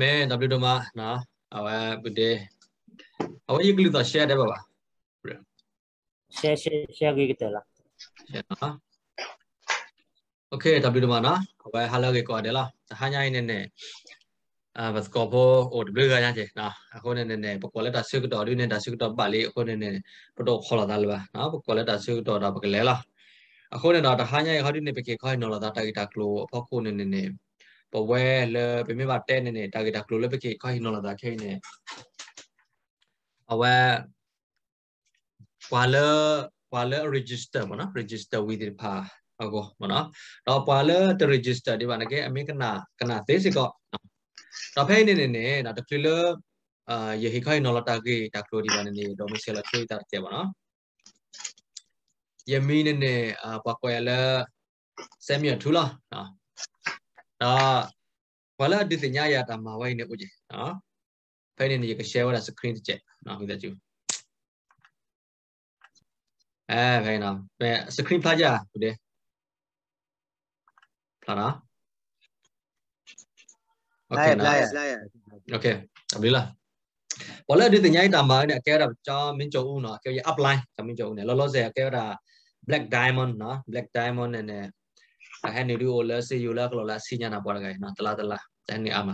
मैं डब्ल्यू डो मा ना अवे बुदे अवे ये क्लिक तो शेयर है बाबा शेयर शेयर शेयर की कितना ला ओके डब्ल्यू डो मा ना अवे हालांकि के को आदेला हाँ यहाँ इन्हें ने အာဘတ်ကောဘောဟိုဒီကရရနော်အခုနေနေပကောလက်တာဆွေကတော်ဒီနေဒါဆွေကတော်ပါလေအခုနေနေပတော့ခေါ်လာတာလေပါနော်ပကောလက်တာဆွေကတော်တာပကလဲလားအခုနေတော့တဟညာရဟောဒီနေပကေခိုင်းနော်လာတာတိုက်တာကလိုအဖောက်ခုနေနေပဝဲလေပြမိပါတဲနေနေတာဂက်တာကလိုလပကေခိုင်နော်လာတာခဲနေအဝဲကွာလေကွာလေ register မနော် register with the pa အကောမနော်တော့ကွာလေ the register ဒီပါနကေအမေကနာကနာသေးစစ်ကောတော့ဖဲနေနေနေတော့တကလအာယေဟိခိုင်နော်လာတာကေတာကလိုဒီပါနေနေတော့မစလာသေးတာကျပါနော်ယမီနေနေအပွားကွယ်လေဆဲမြထူလားနော် đó wala di te nya ya ta ma wai ne uje no pai ne ni ka share wa screen che no mi da chu à vậy nào về screen play à tụi đi play nào à. À. ok nào ok tạm biệt là bỏ là đi từ nháy tạm mới này kêu là cho minh châu nó kêu là upline cho minh châu này lo lo dè kêu là black diamond nó black diamond này này ဟဲနေလူအိုလစီယူလာကလောလာစီညာနာပေါ်ကဲနော်တလာတလာတန်နေအမ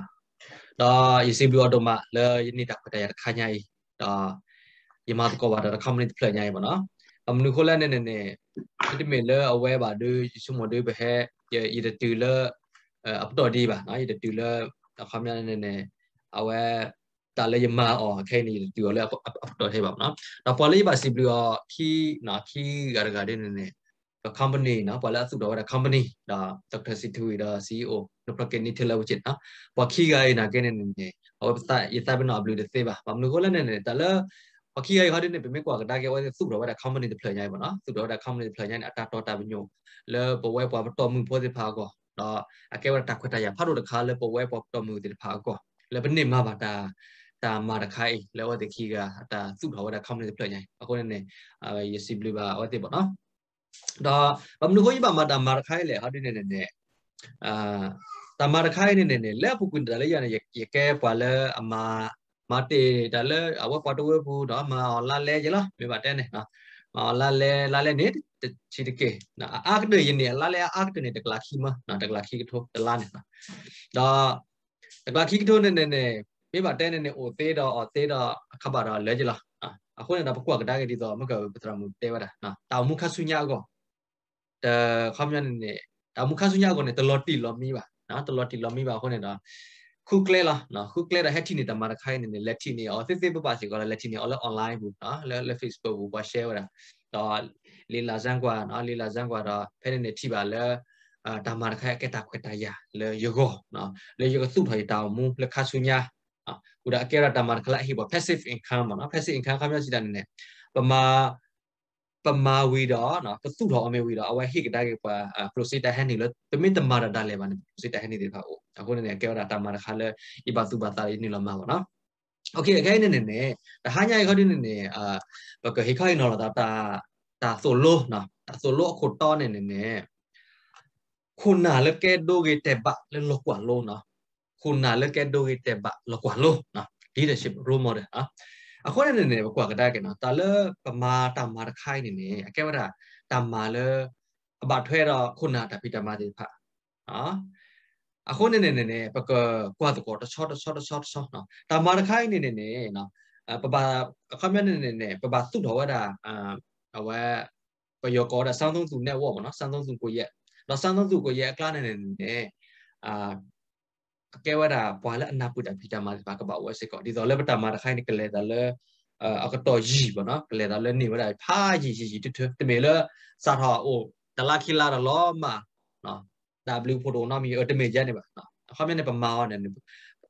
တော့ယစီဘီအော်တိုမလေနေတာခတရခညာတော့ယမတကောပါတော့ community plan ညာရပါနော်အမနုခိုလာနေနေနေဒီမေလအဝဲပါဒူယစုမဒူဘဟဲရတတူလအပတော်ဒီပါနော်ရတတူလခမညာနေနေအဝဲတာလေမာအော်ခဲနေတူရလဲအပတော်သေးပါနော်တော့ပေါ်လေးပါစီဘီအော်ခီနော်ခီဂရဂဒနေနေ the company နော်ပွာလာစုတော့ the company ဒါ Dr. Situ ဒါ CEO နော် bracket နေထလာဝချစ်နော်ပွာခီကရဲ့နာကဲနေနေဟောပတ်ရသဘနော် blue တဲ့သေးပါဘာမလို့ကိုလည်းနေတလာပခိရိုင်ဟာတဲ့နေပမေကွာကတာကေဝဲစုတော့ဒါ company တဲ့ plan ရိုင်းပါနော်စုတော့ဒါ company တဲ့ plan ရိုင်းအတာတော်တာပညိုလဲပဝဲပွာတော်မှုဖို့တဲ့ဖာကောတော့အကဲဝတာခွတ်တရဖတ်တော့တခါလဲပဝဲပွာတော်မှုတဲ့ဖာကောလဲပနေမှာပါတာတာမာတခိုင်လဲဝတဲ့ခီကတာစုတော့ဒါ company တဲ့ plan ရိုင်းအခုနေနေရစီဘလီပါဝတဲ့ပေါ့နော်ဒါဘမနုကိုယဘမတာမာခိုင်လေဟာဒီနေနေနေအာတမာခိုင်နေနေနေလက်ပုကွင်တလေရနေရကဲပွာလေအမာမတေတလေအဝပတ်တဝဘူးတော့မာလာလေရလားပြပါတဲ့နေနော်မာလာလေလာလေနေချီတကေနော်အာကဒေရနေလာလေအာကဒေနေတကလာခီမနော်တကလာခီကထိုးတလာနေနော်ဒါတကလာခီကထိုးနေနေနေပြပါတဲ့နေနေအိုသေးတော့အိုသေးတော့အခပါတော့လဲကြလားအခုနေတာပကွာကဒါကတိတော့မကဘတရမတေဝတာနော်တာမုခဆုညာကောတခမညာနေတာမုခဆုညာကောနေတလော်တီလော်မီပါနော်တလော်တီလော်မီပါခုနေတာခုကလဲလားနော်ခုကလဲတဲ့ဟက်တီနေတာမတခိုင်းနေနေလက်တီနေအော်စစ်စစ်ပပစီကောလက်တီနေအော်လက် online ဘူးနော်လက်လက် Facebook ဘူးဘာ share ဝတာတော့လီလာဇန်ကွာနော်လီလာဇန်ကွာတော့ဖဲနေနေထိပါလဲအာဒါမတခိုင်းကဲတာခွဲတာရလေယောဂောနော်လေယောဂသုထိုင်တောင်မူလက်ခဆုညာ kuda akera damar kala hi bo passive income ပေါ့နော် passive income ခါမျိုးရှိတာနည်းနည်းပမာပမာဝီတော့နော်ပသူတော်အမေဝီတော့အဝဲဟိကတိုက်ကွာ process တဟန်နေလို့ပမင်တမာတာလဲပါနေ process တဟန်နေတဲ့ခါအိုအခုနည်းနည်း akera damar ခါလဲဤပါသူပါတာလေးနေလို့မှာပေါ့နော် okay အခိုင်နေနေတဟညာခေါင်းနေနေအာဘကဟိခိုင်နော်တာတာတာဆိုလို့နော်တာဆိုလို့အခုတော့နေနေခုနာလည်းကဲဒိုဂေတဲ့ပါလည်းလောက်ကွာလို့နော်ခုနာလကဲဒိုဟိတဘလကွာလို့နော် leadership role model ဟာအခုနဲ့နေကွာကတကဲနော်တာလပမာတာမာခိုင်းနေနေအကဲဝဒတာမာလအဘထွဲတော့ခုနာတပိတမတိဖနော်အခုနဲ့နေနေပကကွာတကောတချောတချောတချောတချောနော်တာမာခိုင်းနေနေနေနော်ပပအခမ်းမြနေနေနေပပသုတော်ဝဒအဝဲပယောကောတာစမ်းသုံးသူ network ပေါ့နော်စမ်းသုံးသူကိုရက်တော့စမ်းသုံးသူကိုရက်အကလာနေနေနေအာအကဲဝဒဘွာလအနာပုတဖိတမစပါကပါဝစကောဒီဇော်လပတမတခိုင်ကလေတလအကတော်ကြီးပေါ့နော်ကလေတလနေဝဒဖာကြီးကြီးတတမေလစာထောအိုတလခိလာလောမနော် W ဖိုတိုနော်မီအတမေရနေပါနော်ခမနေပမာနေ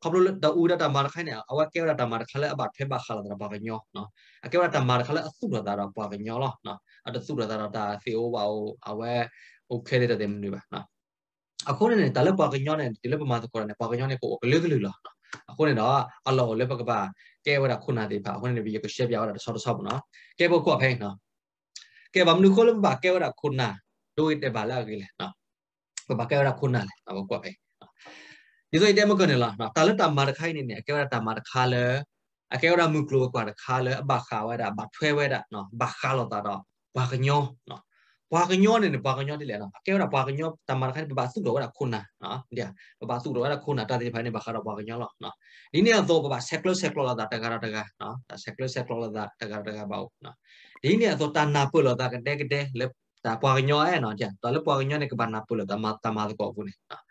ခဘလဒူဒတမတခိုင်နေအဝကဲဝဒတမတခလဲအဘဖေဘခလာဒဘာကညောနော်အကဲဝဒတမတခလဲအစုဒတာဘာကညောလောနော်အတစုဒတာတာ CO ဘာအိုအဝဲ okay တဲ့တဲ့မနေပါနော်အခုနဲ့တလက်ပါကညောနဲ့ဒီလက်ပမာတကောနဲ့ပါကညောနဲ့ကိုဘယ်လိုလိုလားနော်အခုနဲ့တော့အလောလက်ပကပါကဲဝရခုနာတေပါအခုနဲ့ဘီကရှက်ပြဝရတဆောတဆောပေါ့နော်ကဲဘကွာဖဲနော်ကဲဘမနုခိုလဘကဲဝရခုနာဒိုတေပါလာကလေးနော်ဘကဲဝရခုနာလေဘကွာဖဲဒီဆိုတဲ့မကနေလားနော်တလက်တာမာတခိုင်းနေနေကဲဝရတာမာတခါလဲအကဲဝရမုကလိုကွာတခါလဲဘခါဝရဘထွဲဝရနော်ဘခါလောတာတော့ဘကညောနော်ဘာကညောနေနေဘာကညောတိလဲနော်အကဲရဘာကညောတမန်ခိုင်ဘာစုတော့ရခုနာနော်ဒီဘာစုတော့ရခုနာတာတိဖိုင်နေဘာခါတော့ဘာကညောလောက်နော်ဒီနေ့တော့ဘာဆက်ကလဆက်ကလလာတာတကာတကာနော်ဆက်ကလဆက်ကလလာတာတကာတကာပေါ့နော်ဒီနေ့တော့တနာပုလောတာကတဲ့ကတဲ့လေတာပွားကညောအဲနော်ကြတော်လေပွားကညောနေကဘာနာပုလောတာမတမာတော့ဘူးနေနော်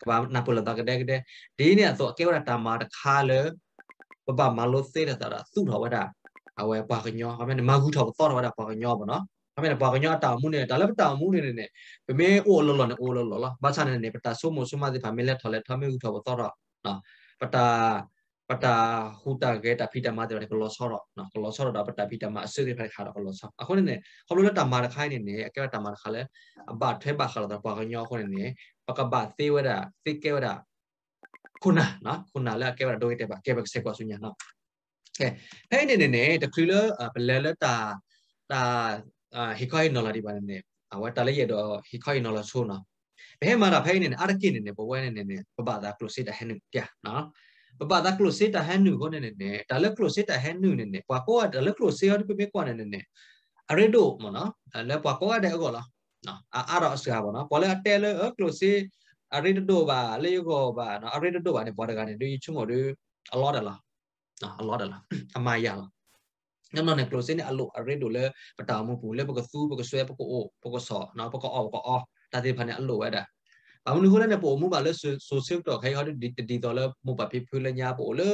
ကဘာနာပုလောတာကတဲ့ကတဲ့ဒီနေ့တော့အကဲရတမာတခါလေဘာဘာမလို့စေးတာတာစုတော်ဝတာအဝဲဘာကညောဟောမနေမကူထောက်တော့တော့ဝတာဘာကညောပေါ့နော် pamena baganya tamu ne dalap tamu ne ne me o lo lo ne o lo lo la ba chana ne pata so mo suma de pamela thole thame u thobo tora na pata pata huta ge ta phita ma de ne lo so ro na lo so ro da pata phita ma asu de phai kha ro lo so a khone ne khoblo la tamar khai ne ne ke tamar kha le ba the ba kha da baganya khone ne paka ba se wa da se ke wa da kuna na kuna la ke wa do te ba ke ba se ko sunya na ke phai ne ne ne ta khilo belela ta ta hikoi nola di bana ne awa tale ye do hikoi nola so na be ma ra phain ne ar ki ne ne bo wa ne ne ba da close ta hen kya na ba da close ta hen nu go ne ne tale close ta hen nu ne ne kwa ko tale close yo pe kwa ne ne are do mo na le kwa ko da go la na a ra sa ba na kwa le tale close are do ba le go ba na are do ba ne ba ga ne do chu mo do a lot la a lot la amaya la ငမနကလိုစင်းအလိုအရင်တို့လဲပတာမှုပူလဲပကသူပကဆွဲပကအိုပကဆောနော်ပကအောပကအောတာတိဖနဲ့အလိုဝဲတာဘာမနုခုလဲနေပို့မှုပါလဲဆိုဆစ်တော့ခိုင်ဟောဒီဒီတော်လဲမှုပါပြဖူးလဲညာပို့လဲ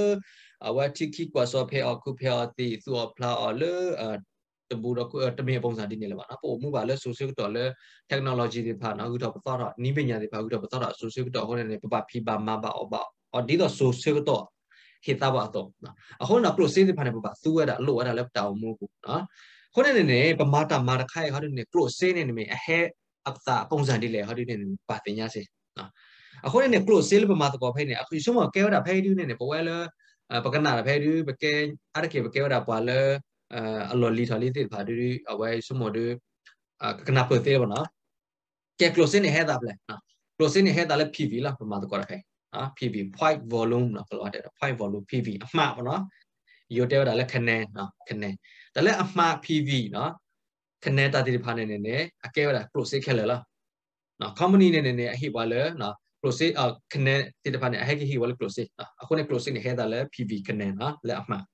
အဝတိခိကွာဆောဖေအခုဖေအတိသူအဖလာအလဲတဘူတော့တမင်ပုံစံဒီနေလဲပါနော်ပို့မှုပါလဲဆိုဆစ်တော့လဲ technology တွေဖာနော်ခုတော့ပသောတော့နီးပညာတွေဖာခုတော့ပသောတော့ဆိုဆစ်တော့ဟောနေပပဖိပါမပါအောပါအော်ဒီတော့ဆိုဆစ်တော့ဟေသဘအတော့နော်အခုနော် close ဒီဖာနေပပသူရတာလို့ရတာလဲတောင်းမှုကိုနော်ခုနေနေပမာတာမာတခိုင်ဟာဒီနေ close နေနေအဟဲအပတာပုံစံဒီလေဟာဒီနေပါတင်ရစေနော်အခုနေ close လေပမာတကောဖိုင်နေအခုရှုံးမကဲရတာဖိုင်ဒီနေနေပဝဲလဲပကနာဖိုင်ဒီပကဲအရကေပကဲရတာပါလဲအလော်လီထော်လေးတိဖာဒီအဝဲရှုံးမဒီကနာပသေးပါနော်ကဲ close နေဟဲတာပလဲနော် close နေဟဲတာလဲဖြီဗီလာပမာတကောရခိုင်နော် PV white volume နော်ပြောရတယ် white volume PV အမှားပေါ့နော် you tell ဒါလည်းခနဲနော်ခနဲဒါလည်းအမှား PV နော်ခနဲတာတိဖာနေနေနဲ့အကဲဒါ process ခဲလဲလားနော် company နေနေနဲ့အဟိပါလဲနော် process ခနဲတိတဖာနေအဟိကဟိဝလဲ process နော်အခုနဲ့ process နေခဲတာလဲ PV ခနဲနော်လက်အမှား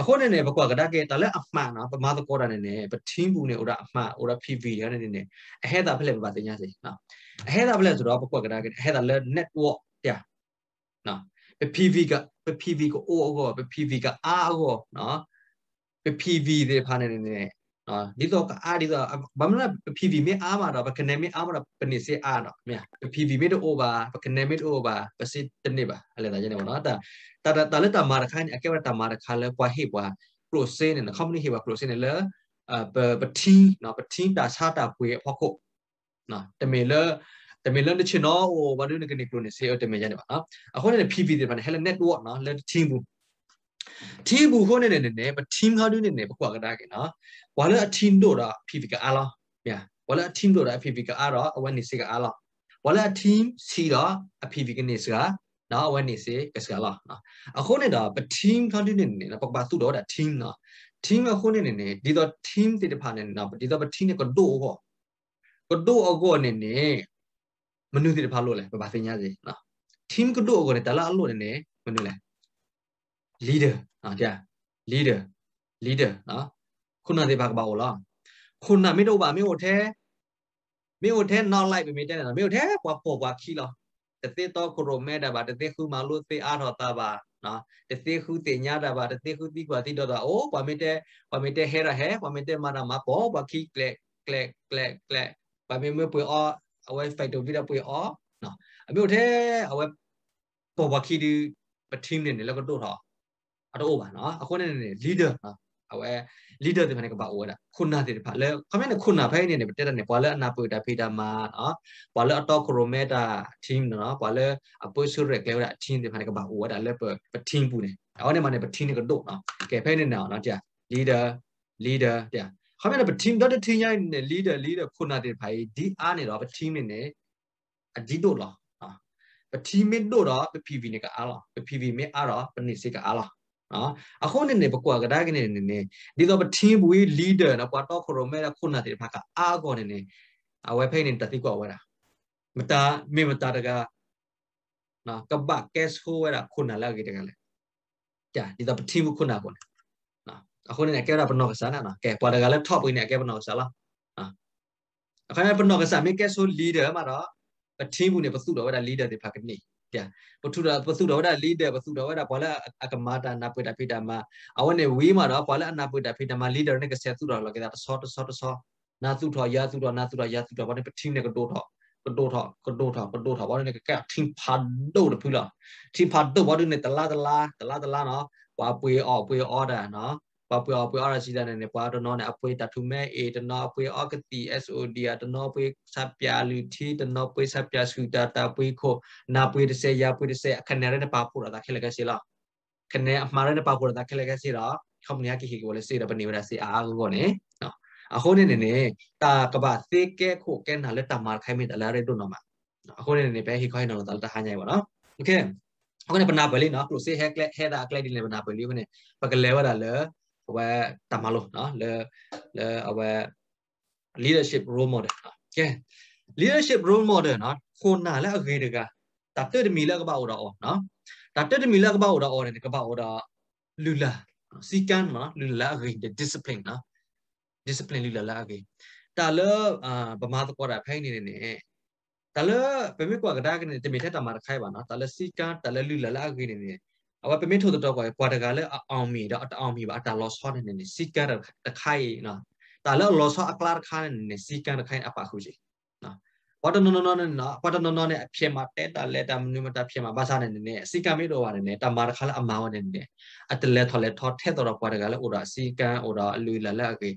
အခုနဲ့နေဘကွာကဒါကဲဒါလည်းအမှားနော်ပမာသကောတာနေနေပထင်းဘူးနေဥဒအမှားဥဒ PV ရနေနေအဟဲတာဖလက်ပပါတင်ရစီနော်အဟဲတာဖလက်ဆိုတော့ဘကွာကဒါကဲအဟဲတာလဲ network 呀，喏，被 PV 个被 PV 个哦个被 PV 个啊个喏，被 PV 的怕呢呢呢，喏，你做个啊你做，ဘာမလား PV မေးအားမှာတော့ဘကနေမေးအားမှာတော့ပနေစေအားတော့မြတ် PV မေးတော့ over ဘကနေမေးတော့ over ပစစ်တနေ့ပါအဲ့ဒါကြနေပါနော်တာတာတာလက်တာမာရခိုင်းအကဲဝတာမာရခါလဲပွားဟေပွား process နဲ့ company ဟေပွား process နဲ့လဲအပပတီနော်ပတီတာချတာပွေဖောက်ခုနော်တမေလဲတမီလန်တချင်တော့ဟိုဘာလို့နေကနေကလို့နေစေအတမီရနေပါနော်အခုနေ PV ဒီမှာဟဲလနက်ဝတ်နော်လက် team ဘူး team ဘူးခုနေနေနေမ team ကားတွင်းနေနေပကွာကတာကေနော်ဝါလက်အ team တို့တာ PV ကအားလားဗျာဝါလက်အ team တို့တာ PV ကအားတော့အဝက်နေစေကအားလားဝါလက်အ team စီတော့ PV ကနေစကနော်အဝက်နေစေကစကလားနော်အခုနေတာပ team ကားတွင်းနေနေပကွာသူ့တော့တာ team နော် team အခုနေနေနေဒီတော့ team တိတဖာနေနော်ဒီတော့ team နဲ့ကတော့ဟောကတော့အကောနေနေ menu ti pha lo le ba phe nya ji no team ko do ko ne tala lo ne menu le leader อ่ะจ้ะ leader leader เนาะคุณน่ะสิบากบ่าวล่ะคุณน่ะไม่ดูบ่าไม่โอแท้ไม่โอแท้นอนไล่ไปไม่ได้นะไม่โอแท้กว่าพอกว่าขี้ล่ะแต่เตตอโคโรแม่ดาบาแต่เตคือมาลุเตอาทอตาบาเนาะแต่เตคือเตญาดาบาแต่เตคือติกว่าติดอดาโอ้กว่าไม่ได้กว่าไม่ได้เฮระเฮกว่าไม่ได้มาดามาปอกว่าขี้แกลกแกลกแกลกแกลกกว่าไม่เมื่อเปื้ออ้อ away factor ပြတော့ပွေအောနော်အမျိုးထဲ away ပေါ်ပါခီဒီပထင်းနေနေလောက်တော့တော့အတော့ပါနော်အခုနေနေ leader နော်အဝဲ leader တွေမှာကပါဝဒခုနာတွေပါလဲခမင်းခုနာဖိုင်နေနေတက်တဲ့နေပါလဲအနာပွေတာဖေးတာမှာနော်ပါလဲအတော့ခရိုမက်တာ team နော်ပါလဲအပွေဆုရက်ကဲဝဒ team တွေမှာကပါဝဒလဲပထင်းပူနေအော်နေမှာနေပထင်းနေကတော့နော်ကဲဖိုင်နေနော်ကြာ leader leader ကြာเขาไม่ได้ประทีมดัดทีมใหญ่เนี่ยลีเดอร์ลีเดอร์คนน่ะเดี๋ยวไปดีอาร์เนี่ยเราประทีมเนี่ยอดีตโดดหรออ่ะประทีมไม่โดดหรอไปพีวีเนี่ยก็อาร์หรอไปพีวีไม่อาร์หรอเป็นนิสิกอาร์หรอနော်အခုနေနေပကွာကဒါကနေနေနေဒီတော့ပထင်းဘူး leader နော်ကွာတော့ခရမဲခုနတဲ့ဘက်ကအာကောနေနေအဝဲဖိနေတတိကွာဝဲတာမတာမေမတာတကနော်ကဘကက်ဟိုဝဲတာခုနလာကြတဲ့ကလေကြာဒီတော့ပထင်းဘူးခုနကောအခုနေကဲရပနောကစားနာကဲပေါ်တကလည်း top ဝင်နေကဲပနောကစားလားအခါရပနောကစားမေကဲဆို leader မှာတော့ပထင်းမှုနေပစုတော်ဝဒ leader တွေဖကနေပြန်ပထုတော်ပစုတော်ဝဒ leader ပစုတော်ဝဒဘာလဲအကမာတာနာပွေတာဖိတာမှာအဝနေဝေးမှာတော့ဘာလဲအနာပွေတာဖိတာမှာ leader နဲ့ကစားသူတော်လောက်ကတာတဆောတဆောတဆောနာသူတော်ရာသူတော်နာသူတော်ရာသူတော်ဘာလဲပထင်းနဲ့ကတိုးတော့ကတိုးတော့ကတိုးတော့ကတိုးတော့ဘာလဲကဲထင်းဖာဒိုးတဖူလာထင်းဖာဒိုးဘာလဲတလားတလားတလားတလားနော်ဘာပွေအော်ပွေအော်တာနော်ပပပအရစီလနဲ့ပွားတနောနဲ့အပွေတထုမဲအေတနောအပွေအကတိ SOD တနောပွေစပြလူတီတနောပွေစပြစုတာတာပွေခိုနာပွေတစေရပွေတစေအခနဲ့နဲ့ပါပူရတာခဲလကစီလာခနဲ့အမှားနဲ့ပါပူရတာခဲလကစီလာခမနီယကိဟီကိုလည်းစေရပနေရစေအားကိုနဲ့နော်အခုနဲ့နေနေတာကဘာသေကဲခိုကဲနာလက်တမာခိုင်းမိတလားရဲတို့နော်မှာအခုနဲ့နေပဲဟိခိုင်းနော်တာဟန်ညိုင်ပါနော်โอเคအခုနဲ့ပနာပလေးနော်ကလိုစေဟက်ကလက်ဟဲတာကလက်ဒီလည်းပနာပလေးခုနဲ့ပကလဲဝလာလားဝဲတမလို့နော်လေလေအဝဲ leadership role model နော်ကဲ leadership role model နော်ခုနလည်းအခေတကတတ်တမီလကပါတော့အော်နော်တတ်တမီလကပါတော့အော်တယ်ကပါတော့လူလာစီကန်မလူလာအခေ discipline နော် discipline လူလာလာအခေတာလဗမာတကောတာဖိုင်းနေနေတာလဘယ်မြကွာကဒါကနေတမီထက်တမာခိုင်ပါနော်တာလစီကန်တာလလူလာလာအခေနေနေအဝပမေထိုတော့ကွာကွာတကလည်းအောင်မီတော့အောင်မီပါအတာလောဆောနေနေစီကန်တခိုင်နော်တာလောလောဆောအကလာခါနေနေစီကန်တခိုင်အပါခုကြီးနော်ပတ်တနနနနော်ပတ်တနနနဲ့အဖြစ်မှာတဲတာလက်တာမနုမတာဖြစ်မှာဘာသာနေနေစီကန်မေတော့ပါနေတာမာခါလည်းအမာဝနေနေအတလက်ထော်လက်ထော်ထဲတော့ကွာတကလည်းဥဒါစီကန်ဥဒါအလူလလက်အကေ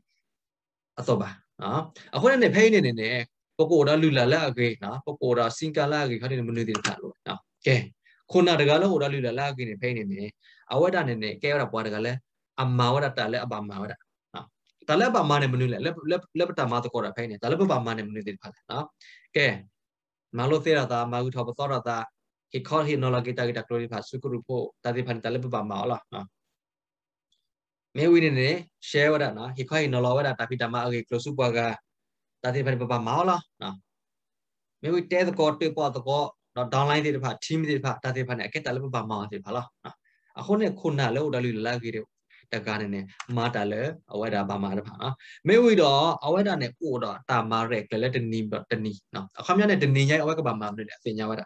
အစောပါနော်အခုနဲ့ဖိနေနေနေပကိုဒါလူလလက်အကေနော်ပကိုဒါစင်ကလာကေခါနေမနုတင်တာလို့နော်ကဲခုနတကလည်းဟိုတော့လူလာလာကိနေဖိနေနေအဝဒနေနေကဲရတာပွားတကလည်းအမာဝဒတလည်းအပါမာဝဒနော်တလည်းပါမနေမနူးလေလက်လက်လက်ပတမာတကောတာဖိနေတလည်းပါမနေမနူးသေးဖာလေနော်ကဲမလို့သေးရတာမာကူထောပသောရတာ he called he no la kita kita glory pha sukuru pho ta de phan ta le pa ma la na me wi ne ne share wada na he called he no la wada ta pita ma age close pa ga ta de phan pa ma la na me wi te the got to pa the got နော် downline တွေတဖာ team တွေတဖာတာတွေဖာနဲ့အကက်တာလည်းပပမာတွေဖာလားနော်အခုနဲ့ခုနလည်းဟိုတလူလာကြီးတွေတကားနဲ့မာတာလည်းအဝဲတာပါမာတဖာနော်မေဝီတော့အဝဲတာနဲ့ဥတော့တာမာရက်ကလည်းတနီတနီနော်အခါမြနဲ့တနီရိုက်အဝဲကပါမာမလို့အတင်ညာဝတာ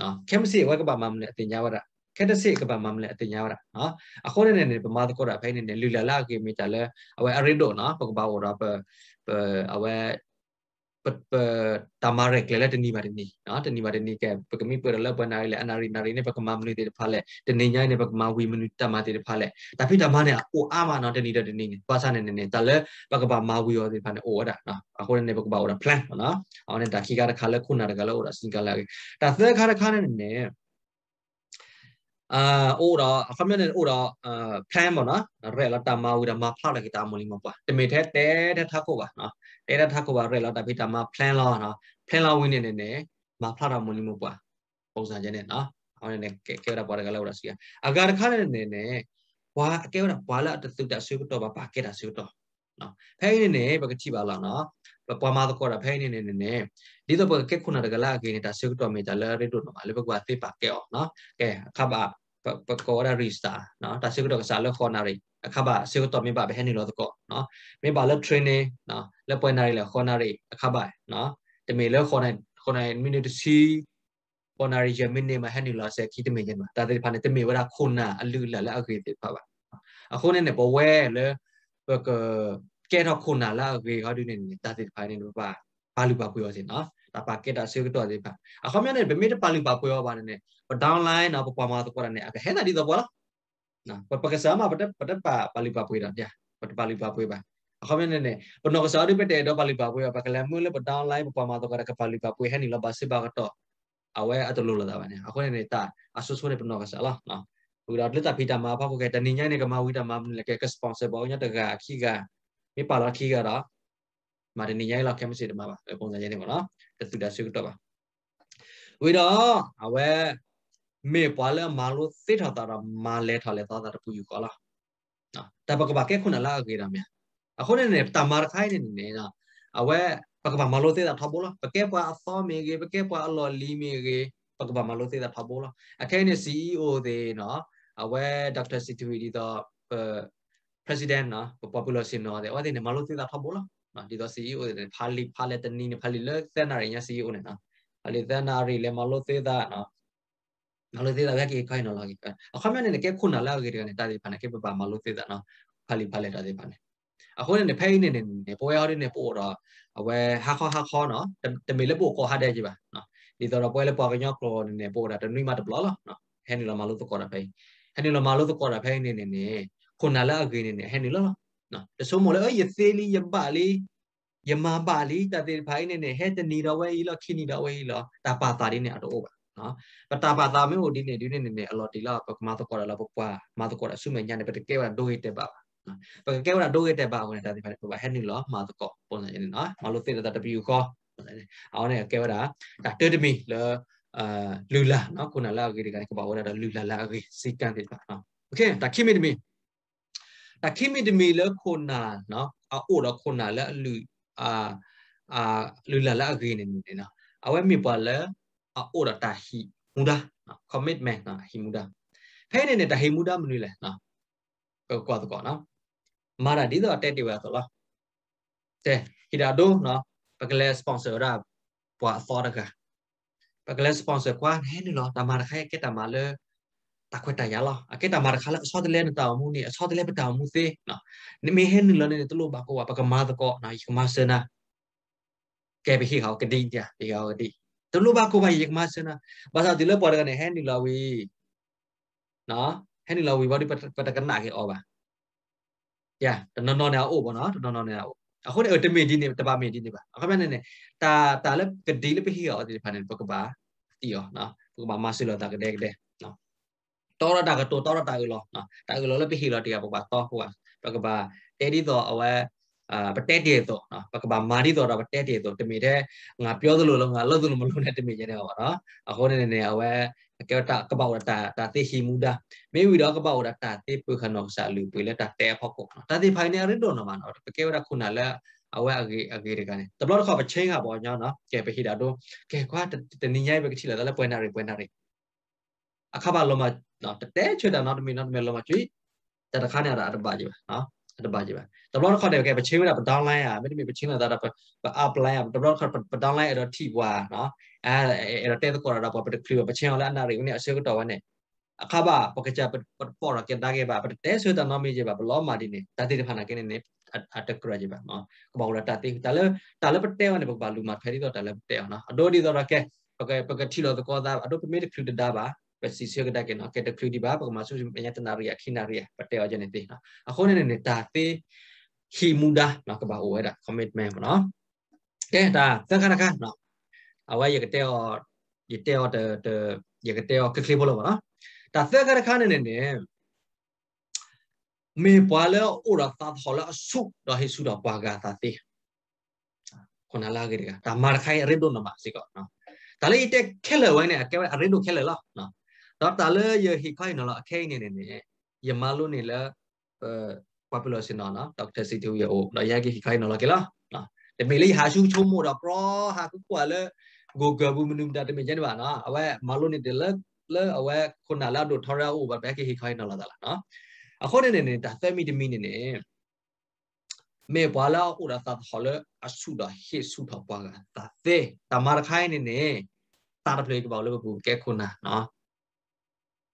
နော်ကမ်စီအဝဲကပါမာမလို့အတင်ညာဝတာခက်တစီကပါမမလဲအတင်ရတာနော်အခုနဲ့နေပမာတကောတာဖိုင်းနေလူလာလာကေမီတာလဲအဝဲအရစ်တော့နော်ပကပါဝရာပအဝဲတာမာရက်ကလည်းတနီပါတနီနော်တနီပါတနီကပကမိပရလပနာလေအနာရီနာရီနဲ့ပကမမနုတေဖာလေတနေညိုင်းနဲ့ပကမဝီမနုတမတေဖာလေဒါဖြစ်တာမနဲ့အိုအာမနော်တနီတော့တနီပါစနဲ့နေနေဒါလည်းပကပမာဝီရောတေဖာနဲ့အိုရတာနော်အခုနဲ့ပကပအိုရ plan နော်အောင်းနဲ့ဒါခိကတခါလဲခုနာတကလည်းအိုရစင်ကလာဒါသက်ခါတခါနဲ့နေအာအိုတော့အခမျက်နဲ့အိုတော့အာ plan ပေါ့နော်ရဲလာတမဝီရမဖောက်လေတာမလီမပွားတမေထဲတဲထထကိုပါနော်အဲ့ဒါထကိုပါရက်လောက်တာဖိတာမှာ plan လောက်နော် plan လောက်ဝင်နေနေနဲ့မဖလာတော့မလို့မပွားပုံစံချင်းနဲ့နော်အော်နေကေကေရပါရကလောက်တာစီအဂါခါနေနေနဲ့ဘွာအကေရဘွာလာတသုတဆွေးတော့ပါပါကေတာဆွေးတော့နော်ဖဲနေနေပကတိပါလောက်နော်ပွားမတော့ကောတာဖဲနေနေနေဒီတော့ပကေခုနာရကလာကေနေတာဆွေးတော့မေတာလာရတော့နော်လေပကွာသိပါကေအောင်နော်ကေခါပါ perkora rista no ta sik to sa lo khonari akhaba sik to mi ba be hani lo ko no mi ba lo train no le point nari le khonari akhaba no te me le khonai khonai minute si khonari je min ne ma hani lo se ki te me jen ma ta te pa ne te me wa khona alu la la agri te pa ba a khone ne bo we le ba ko ke ro khona la agri ha du ne ni ta te pa ne ba ba lu ba ko yo se no ta pa ke ta sik to de pa a khom ya ne be mi te pa lu ba ko yo ba ne downline na pa ma to kora ne aga hena di to bola na pa pa sama pa pa pa pali pa pui da ya pa pali pa pui ba ako men ne pa no sa di pete do pali pa pui pa kala mu le pa downline pa ma to kora ka pali pa pui heni la ba se ba to awe atolo la da ba ne ako ne ta asus ne pa no sa la na ူတော်လက်တာဖိတာမှာဖောက်ခဲ့တနေညနေကမဝိတာမှာလည်းကဲကစပွန်ဆာဘောညတကခိကမေပါလာခိကတော့မာတနေညလောက်ခဲမရှိတမှာပါပုံစံရင်းနေပါနော်တသူတာဆွေးတော့ပါဝေတော့အဝဲမေပွာလဲမာလို့သိထတာတာမာလဲထားလဲသာသာတပူယူကောလားနော်တပကဘာကဲခုနလာကေရမြအခုနေနေတမာခိုင်းနေနေနာအဝဲပကဘာမာလို့သိတာထဘောလားပကဲပွာအသောမေကေပကဲပွာအလော်လီမေကေပကဘာမာလို့သိတာထဘောလားအခဲနေ CEO တွေနော်အဝဲဒေါက်တာစီတူဒီတော့ president နော် popular sim နော်တဲ့ဝါဒီနေမာလို့သိတာထဘောလားနော်ဒီတော့ CEO တွေဖာလီဖာလက်တနီနေဖာလီလက်သနာရညာ CEO နေနော်ဖာလီသနာရီလေမာလို့သိတာနော် nalo te da ga ke kai nalo ke kai akha me ne ke khu na la ke ne ta de phane ke pa ma lo te da no phali phale ta de phane အခုနဲ့ဖိနေနေပေါ်ရောက်နေပို့တော့အဝဲဟာခေါဟာခေါနော်တမေလည်းပို့ခေါ်ဟာတဲ့ကြီးပါနော်ဒီတော့ပွဲလည်းပွားကညော့ကလောနေနေပို့တာတနည်းမှတပလားနော်ဟဲနီလာမလို့သကောတာဖိဟဲနီလာမလို့သကောတာဖိနေနေနေခုနလာအကင်းနေနေဟဲနီလာနော်တဆိုးမလဲရသေးလေးရပါလေးယမပါလေးတတဲ့ဖိုင်နေနေဟဲတနေတော့ဝဲကြီးလောခင်းနေတော့ဝဲကြီးလောတပါတာလေးနဲ့အတော့ပါနော်ပတာပါတာမင်းဟိုဒီနေ့ဒီနေ့နေအလော်တီလာပကမာတော့ကောလာပကွာမာတော့ကောလာဆုမေညာနေပတကဲဝဒိုဟိတက်ပါနော်ပကဲဝဒိုဟိတက်ပါဝင်တာဒီပါပဟဲနီလောမာတော့ကောပုံစံနေနော်မလို့သိတဲ့ W ကောအောင်းနေကဲဝတာဒါတတမီလအာလူလာနော်ခုနလာကြီးဒီကနေကပါဝတာလူလာလာကြီးစီကန်တယ်ပါနော်โอเคဒါခိမိတမီဒါခိမိတမီလခုနာနော်အိုတော့ခုနာလလူအာအာလူလာလာကြီးနေနေနော်အဝဲမီပါလဲ order ta hi muda commitment na hi muda phe ne ne ta hi muda mu ni le na ko kwa to ko na ma da di da tet ti wa to la te hi da do na pa kle sponsor ra bwa tho da ka pa kle sponsor kwa ne ni lo ta ma da kha ke ta ma le တခွတ်တရလားအကေတမာခလာဆောဒလဲနတာမှုနေအဆောဒလဲပတာမှုသေးနော်နမေဟဲနလနေတလို့ပါကောပကမာတကောနော်ယကမဆနာကဲဘဟီဟောကဒင်းတဒီဟောကဒီတလူဘာကိုဘာယက်မဆနာဘာသာဒီလပေါ်ကနေဟန်နီလာဝီနော်ဟန်နီလာဝီဘာဒီပတ်တကနာခေအောပါယာတနော်နော်နေအိုးပေါ့နော်တနော်နော်နေအိုးအခုနေတမင်ဒီနေတပါမင်ဒီနေပါအခမနဲ့နေတာတာလည်းကဒီလည်းပဟီအောဒီဖာနေပကပါတီယောနော်ပကပါမဆလောတာကတဲ့ကတဲ့နော်တော်ရတာကတော်တော်ရတာကလောနော်တာကလောလည်းပဟီလောတရားပကပါတော့ဟိုကပကပါတဲ့ဒီတော့အဝဲအာပတက်တဲ့တော့နော်ပကဘာမာရီတော့တော့ပတက်တဲ့တော့တမီတဲ့ငါပြောသလိုလုံးငါလှုပ်သလိုမလှုပ်နဲ့တမီကျနေပါပါနော်အဟောနေနေနေအဝဲကဲတာကပောက်တာတာတိဟီမူဒာမေဝီတော့ကပောက်တာတာတိပုခနောစာလူပွေလက်တာတဲဖောက်ကောနော်တာတိဖိုင်နယ်ရတော့နော်မနော်ကဲရခုနလည်းအဝဲအကေအကေတွေကနေတဘလို့တော့ပချင်းကပေါ့ညောနော်ကဲပဟိတာတို့ကဲကွာတနင်္ဂနွေပဲကတိလာလည်းပွင့်တာတွေပွင့်တာတွေအခါပါလုံးမနော်တဲချွတ်တာနောက်တမီနောက်တမီလုံးမကျွေးတတခါနေတာအတပါကြီးပါနော် terbaca terbaca kau dia kayak bercinta dapat downline ya, mesti bercinta dapat dapat upline ya, terbaca kau dapat downline ada tiwa, no, eh ada tetap kau dapat dapat kiri bercinta lah, nari ini asyik kau tahu ni, akaba pakai cara perpor kita dah keba, tes itu nama je ba, belum mari ni, tadi di mana kini ni atak kau aja ba, no, kau bawa tadi, tahu tahu pertanyaan ni bukan lumat hari itu tahu pertanyaan, no, aduh di dalam kayak pakai pakai tilo tu kau dah, aduh pemilik kiri dah ba, pesisio kita kena ke de di bab masuk sebenarnya tenaria kinaria pete aja nanti nah aku nih nih tati hi mudah nah ke bawah ada komitmen no oke dah sekarang kan no awal ya kita o ya kita o de de ya kita o ke klipo lo no dah sekarang kan nih nih me pala ora ta thola su da he su da pa ga ta ti kona la ge ga ta mar khai re do na ma si ko no ta le ite khele wa ne ke re do khele lo no တော့တာလေယဟိခိုင်နော်အခဲနေနေနေယမလုနေလာပပူလာစင်နော်ဒေါက်တာစီတူရအိုတော့ရကဟိခိုင်နော်ကလားနော်တမေလေးဟာရှူချုံမို့တော့ပရဟာကူကွာလေ Google ဘူးမနုမတာတမေကျန်ပါနော်အဝဲမလုနေတယ်လေလေအဝဲခုနလာတို့ထရာအိုဘက်ဟိခိုင်နော်လာတာလားနော်အခုနေနေနေတာသမီတမီနေနေမေဘွာလာအိုရာသတ်ဟောလေအဆူတာဟေဆူတာပွားကတာသေးတမရခိုင်နေနေတာတပလေကဘောလို့ဘူးကဲခုနနော်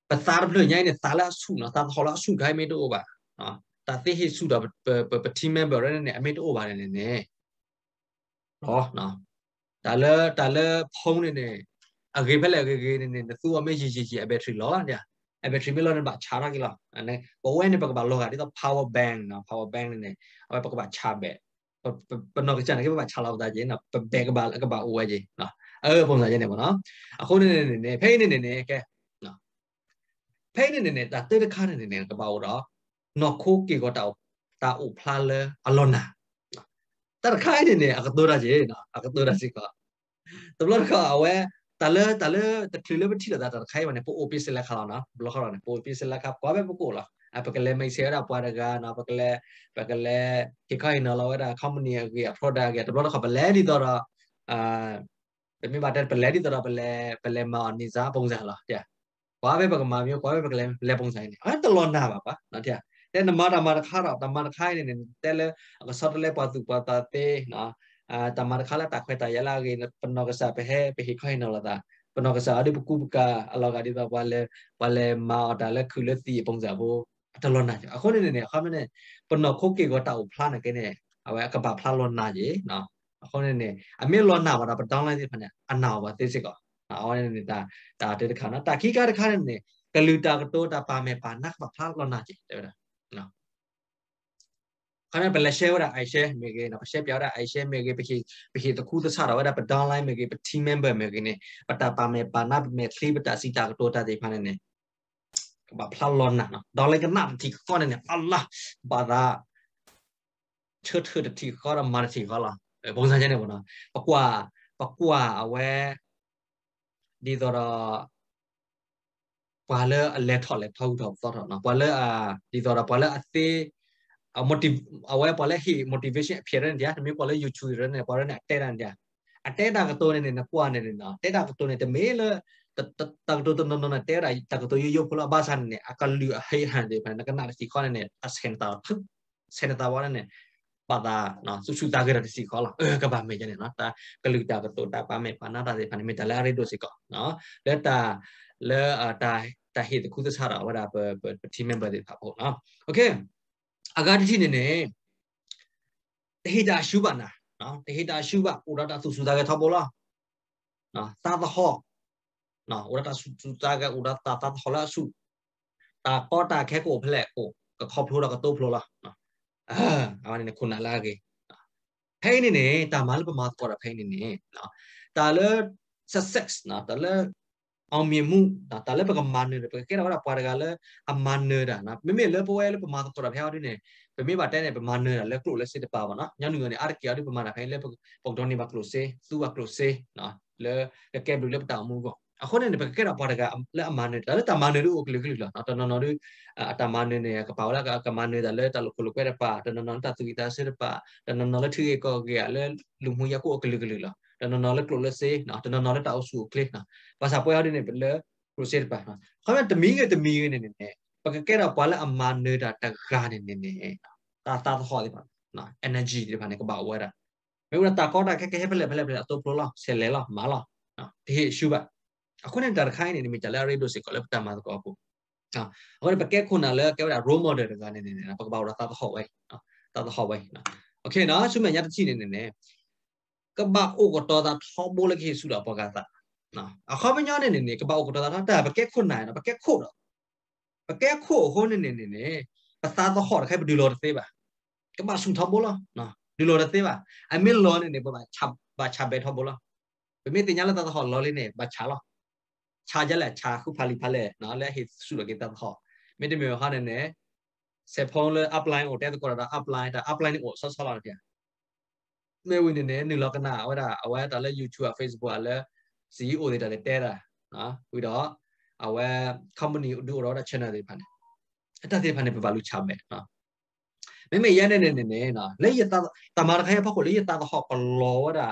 pasar blo nyai ne sala su na ta thola su gai me to ba ha ta te he su da pa team member ne ne ame to ba ne ne no no ta le ta le phong ne ne a ge phale ge ge ne ne su ame ji ji ji a battery lo la ya a battery me lo ne ba cha ra ki la ne bo we ne ba ba lo ga ni to power bank na power bank ne ne a ba ba cha be ပနောကချန်ကဘာချလာတာကျင်းနော်ဘဲကဘာကဘာအိုဝဲကျင်းနော်အဲပုံစံကျင်းနေပေါ့နော်အခုနေနေနေဖိနေနေနေကဲဖဲနေနေနေတာတေတခါနေနေကပါတော့နော်ခိုးကေကတောက်တာဥဖလာလအလောနာတရခိုင်နေနေအကတော်ရကြီးနော်အကတော်ရစီကတဘလခအဝဲတလဲတလဲတကလေးဘတိလာတရခိုင်မနေပိုအိုပီစလက်ခလာနော်ဘလခရနေပိုအိုပီစလက်ခကွာပဲပကိုလားအပကလေးမိတ်ဆရာပွားရကနော်ပကလေးပကလေးခေခိုင်နော်လာဝဲတာကမ္ပဏီကြီးအဖရော့ဒါကြီးတဘလခဘလဲဒီတော့အာပြမိပါတယ်ဘလဲဒီတော့ဘလဲဘလဲမအနိစာပုံစံလားတဲ့ဘွားပဲပကမာမျိုးဘွားပဲပကလဲလက်ပုံဆိုင်နေအဲ့တလောနာပါပါနော်တဲ့တဲ့နမတာမတခါတော့တမတခိုင်းနေတယ်လဲအစတလဲပါသူပါတာတဲ့နော်အာတမတခါလာတခွဲတရလာကေပနောကစားပဲပဲခိုင်းနော်လာတာပနောကစားအဒီပကူပကအလောကဒီပါပါလဲပါလဲမာတာလဲခုလက်တီပုံစံဘောတလောနာအခုနေနေအခါမနေပနောခုတ်ကေကတောက်ဖလာနေကနေအဝဲကပါဖလာလောနာကြီးနော်အခုနေနေအမေလောနာပါတာပတောင်းလိုက်စီဖနဲ့အနာပါသိစစ်ကောအောင်းနေတာတာတဲ့ခါနော်တာခိကတခါနဲ့ကလူတာကတိုတာပါမယ်ပါနတ်ပါဖလားလောနာကြည့်တဲ့ဗျာနော်ခါမပလရှဲဝရအိုင်ရှဲမေကေနော်အရှဲပြောတာအိုင်ရှဲမေကေပခိပခိတခုတဆတာဝရပဒေါင်းလိုင်းမေကေပတီမမ်ဘာမေကေနေပတာပါမယ်ပါနတ်မေသလီပတာစီတာကတိုတာဒီဖာနေနေဘာဖလားလောနာနော်ဒေါ်လိုင်းကနတ်တီခေါနေနေအလ္လာဘာသာချွတ်ထွတ်တီခေါရမာတီခေါလာပုံစံချင်းနေပေါ့နော်ပကွာပကွာအဝဲဒီတော့ဘာလဲအလဲထော်လဲထောက်ထောက်သောတော့နော်ဘာလဲအာဒီတော့ဘာလဲအသေးအ motive အဝဲဘာလဲဟီ motivation အဖြစ်ရတဲ့တမီးဘာလဲ YouTube ရတဲ့ဘာလဲအတဲရတဲ့အတဲတာကတော့နေနေကွာနေနေနော်တဲတာကတော့နေတမေးလဲတတ်တော့တော့နော်တဲရတကတော့ရုပ်ဖလာဘာဆန်နေအကလူအဟိဟန်ဒီဘာနကနာစီခေါနေနေအစင်တာစင်တာဘာလဲ pada na susu tagara di siko la eh ka ba me jane na ta kalu ta ka to ta pa me pa na ta de pa me ta la re do siko no le ta le ta ta he de ku ta sa ra wa da pa pa team member de ta po na okay aga ti ne ne te he da shu ba na no te he da shu ba u ra ta susu ta ka tho po la no ta ta ho no u ra ta susu ta ka u ra ta ta ho la su ta ko ta khe ko phle ko ka kho phlo ra ka to phlo la no అవన్నీ కొన్ని అలాగే ఫైననే తా మలుపు మార్చుకోరా ఫైననే తాల సక్సెస్ నా తాల အောင်မြင်မှုဒါတလည်းပကမန်နေပကဲတော့ပါရကလည်းအမန်နေတာနော်မိမိလည်းပေါ်ရဲ့လည်းပမာတော့ဖျားတယ်နေပမိပါတဲ့နေပမာနေတာလည်းကလို့လည်းစစ်တပါပါနော်ညနေကနေအရကီအရပမာတာခိုင်းလည်းပုံတော်နေပါကလို့စေသူ့ကလို့စေနော်လည်းကဲဘလူလည်းပတာမှုကောအခုနဲ့ဘကကပါဒကလက်အမနဲ့လက်တမနဲ့တို့ကလကလလာနော်တနနော်တို့အတမနဲ့နဲ့ကပါလာကကမနဲ့တလက်တလကလကွဲရပါတနနော်တသူကတဆရပါတနနော်လက်ထီကောကလက်လူမှုရကိုကလကလလာတနနော်လက်ကလစေနော်တနနော်လက်တောက်စုကလနော်ဘာသာပေါ်ရတဲ့နဲ့ဘလက်ပရိုဆက်ပါနော်ခမတမီကတမီနဲ့နဲ့ပကကပါလာအမနဲ့တာတကားနဲ့နဲ့တာတာခေါ်ဒီပါနော် energy ဒီပါနဲ့ကပါဝဲတာမေဝတာကောတာခက်ခဲဖက်လက်ဖက်လက်တော့ပလိုလာဆယ်လဲလာမာလာနော်ဒီရှုပါအခုနဲ့တာခိုင်းနေနေမိကြလားရေဒိုစီကောလပ်တာမှာကောပေါ့နော်အခုနဲ့ပကက်ခုနာလဲကဲတာ role model တွေကနေနေနေပကပါတာသာသဟောဝဲနော်သာသဟောဝဲနော်โอเคနော်သူမြတ်တချိနေနေနေကဘာအိုကတော့တာထောဘိုးလခေစုတာပေါ့ကတာနော်အခဘညာနေနေနေကဘာအိုကတော့တာတာပကက်ခုနာနော်ပကက်ခုတော့ပကက်ခုဟိုးနေနေနေနေပသာသဟောခိုင်ဘဒီလိုတသေးပါကဘာစုထောဘိုးလားနော်ဒီလိုတသေးပါအမင်းလောနေနေပေါ့ပါချဘာချဘဲထောဘိုးလားဘယ်မေတင်ညာလာတာဟောလောလေးနေဘာချလားခြားကြလက်ခြားခုဖာလီဖာလဲနော်လဲဟိစုလကေတပ်ဟောမင်းတမျိုးဟာနေနဲ့ဆက်ဖုံးလဲ upline ကိုတက်ကောတာ upline တာ upline ကိုဆော့ဆော့လာတယ်မဲဝင်နေနေလောကနာဟောတာအဝဲတာလဲ YouTube อ่ะ Facebook อ่ะလဲ CEO တွေတာလဲတဲတာနော်ပြီးတော့အဝဲ company တို့တော့ channel တွေဖန်တယ်အတက်သေးဖန်တယ်ပြပါလို့ချမယ်နော်မမေရနေနေနေနော်လက်ရတာတမာရခိုင်ဖက်ကိုလက်ရတာဟောကလောတာ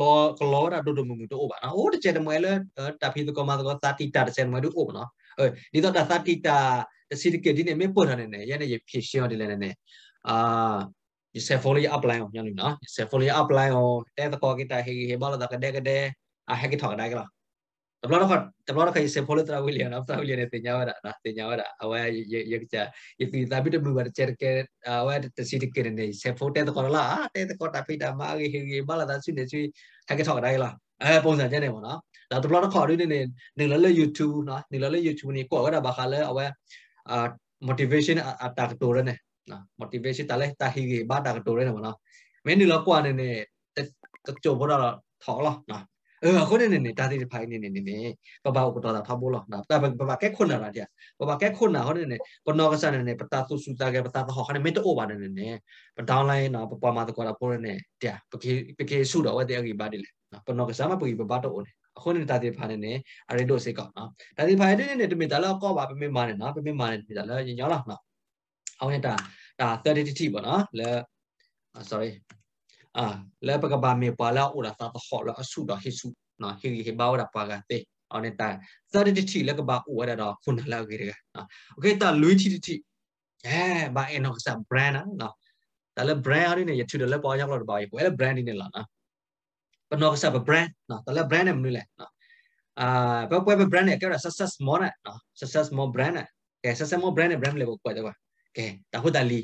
လောကလောတာဒုဒုမမှုတို့ဘာနော်အိုးတစ်ချက်တမွဲလဲတာဖီတကောမတကောသတိတာတစ်ချက်မွဲတို့အိုးဘာနော်အဲဒီတော့တာသတိတာတစီတကဒီနေမေပေါ်ထားနေနေရနေရဖြစ်ရှင်းရတယ်လည်းနေအာ Cephalory apply အောင်ညလို့နော် Cephalory apply အောင်တဲ့တကောကိတာဟေဟေဘာလို့တာကတဲ့ကတဲ့အဟဲကိထောက်တိုင်းကလား Tepelana kan, tepelana kayak sempol itu awil ya, nafsu awil ya nanti nyawa dah, nanti nyawa dah. Awal ya ya kerja itu tapi itu berubah cerke, awal itu sidik keren nih. Sempol itu kalau lah, itu kalau tapi dah mau gigi malah dah sini sih, kayak sok dah lah. Eh, pengusaha jadi mana? Nah, tepelana kalau ini nih, nih lalu YouTube, nah, nih lalu YouTube ni, kok ada bakal awal motivation atak turun nih. Nah, motivation tali tahi gigi, bah atak turun nih mana? Menu lakuan nih, tercoba dah, thọ lah, nah. ဟုတ်နေနေဒါတိဖိုင်နေနေနေပပကိုတော်တာဖဘောလောနာပပပကဲခွနာလာတဲ့ပပကဲခွနာဟုတ်နေနေပနောကဆန်နေနေပတာသုစုတာကပတာဟောခနေမေတိုဘာနေနေပဒေါင်းလိုင်းနာပပမာတကွာပေါ်နေတဲ့ပကေပကေစုတော့ဝတဲ့ကြီးပါတယ်လေပနောကဆန်မပကြီးပပတော့နေအခုနေတာတိဖာနေနေအရိတို့စိတ်ကောက်နော်ဒါတိဖာနေနေတမင်ဒါလောက်ကောက်ပါပမင်မာနေနော်ပမင်မာနေဒါလောက်ညောင်းလားနော်အောင်နေတာဒါ30တိတိပေါ့နော်လဲ sorry အာလဲပကဘာမေပါလာဥရသာတခေါ်လာအဆုတော်ဟိစုနော်ဟိဟိဘာဝရပါကတဲ့အော်နေတာသရတိတိလကဘာဥရတော်ခုနလာကြီးရကနော်โอเคတာလွိတိတိအဲဘာအနောဆာ brand နော်ဒါလဲ brand အရင်းနဲ့ရထူတယ်လဲပေါ်ရောက်လာတော့ပါရေကိုအဲ brand နေလာနော်ပနောဆာ brand နော်ဒါလဲ brand နဲ့မလို့လဲနော်အာဘယ်ပွဲပဲ brand နဲ့ကဲ success more နဲ့နော် success more brand နဲ့ကဲ success more brand နဲ့ brand လေးကိုပွဲတော့ကဲတာဟုတ်တယ်လီ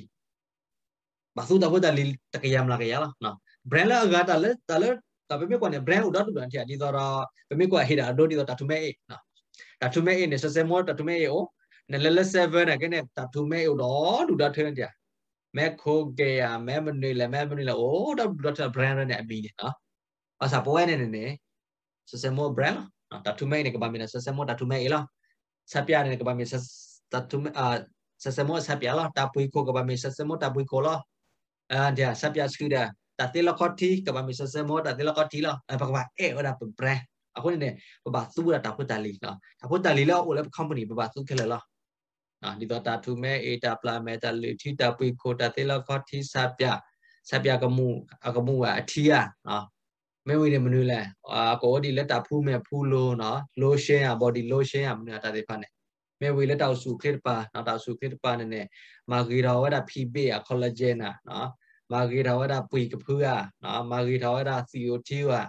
basu da hoda lil takayam la kayala na brand la aga ta le ta le ta be me ko ne brand uda tu ban thia di dora be me ko he da do di dora ta tu me e na ta tu me e ne se se mo ta tu me e o ne le le seven ne ke ne ta tu me e o do du da thien thia မဲခိုးကြရမဲမနေလဲမဲမနေလဲအိုးတော့ဒေါက်တာဘရန်နဲ့အပီးနေနော်အစားပေါ်ရနေနေနေဆဆမောဘရန်နော်တတ်ထူမဲနေကပါမင်းဆဆမောတတ်ထူမဲလားဆက်ပြနေကပါမင်းဆတတ်ထူမဲအာဆဆမောဆက်ပြလားတပွီခိုးကပါမင်းဆဆမောတပွီခိုးလားအာဒါဆက်ပြစကူဒါတတိလကောတီကဘာမီဆဆမောတတိလကောတီလောအဘကဘာအေအော်ဒါပဘရအခုနေဘဘသူဒါတဖတလီလောတဖတလီလောအိုလကုမ္ပဏီဘဘသူခဲလောနော်ဒီတော့တာထူမဲအေတာပလာမဲတာလီထီတာပွေခိုတာတိလကောတီဆက်ပြဆက်ပြကမှုအကမှုကအထီးရနော်မဲဝေနေမနွေးလဲအာကောဒီလက်တာဖူးမဲဖူးလို့နော်လိုရှင်းရဘော်ဒီလိုရှင်းရမနွေးတာတိဖနဲ့မဲဝေလက်တောက်စုခရစ်ပါနော်တောက်စုခရစ်ပါနဲ့နဲ့မာဂီရာဝဒဖီပေရကောလာဂျင်နာနော်မာဂေထာဝဒပွေကဖူးကနော်မာဂေထာဝဒစီယိုတီဝါ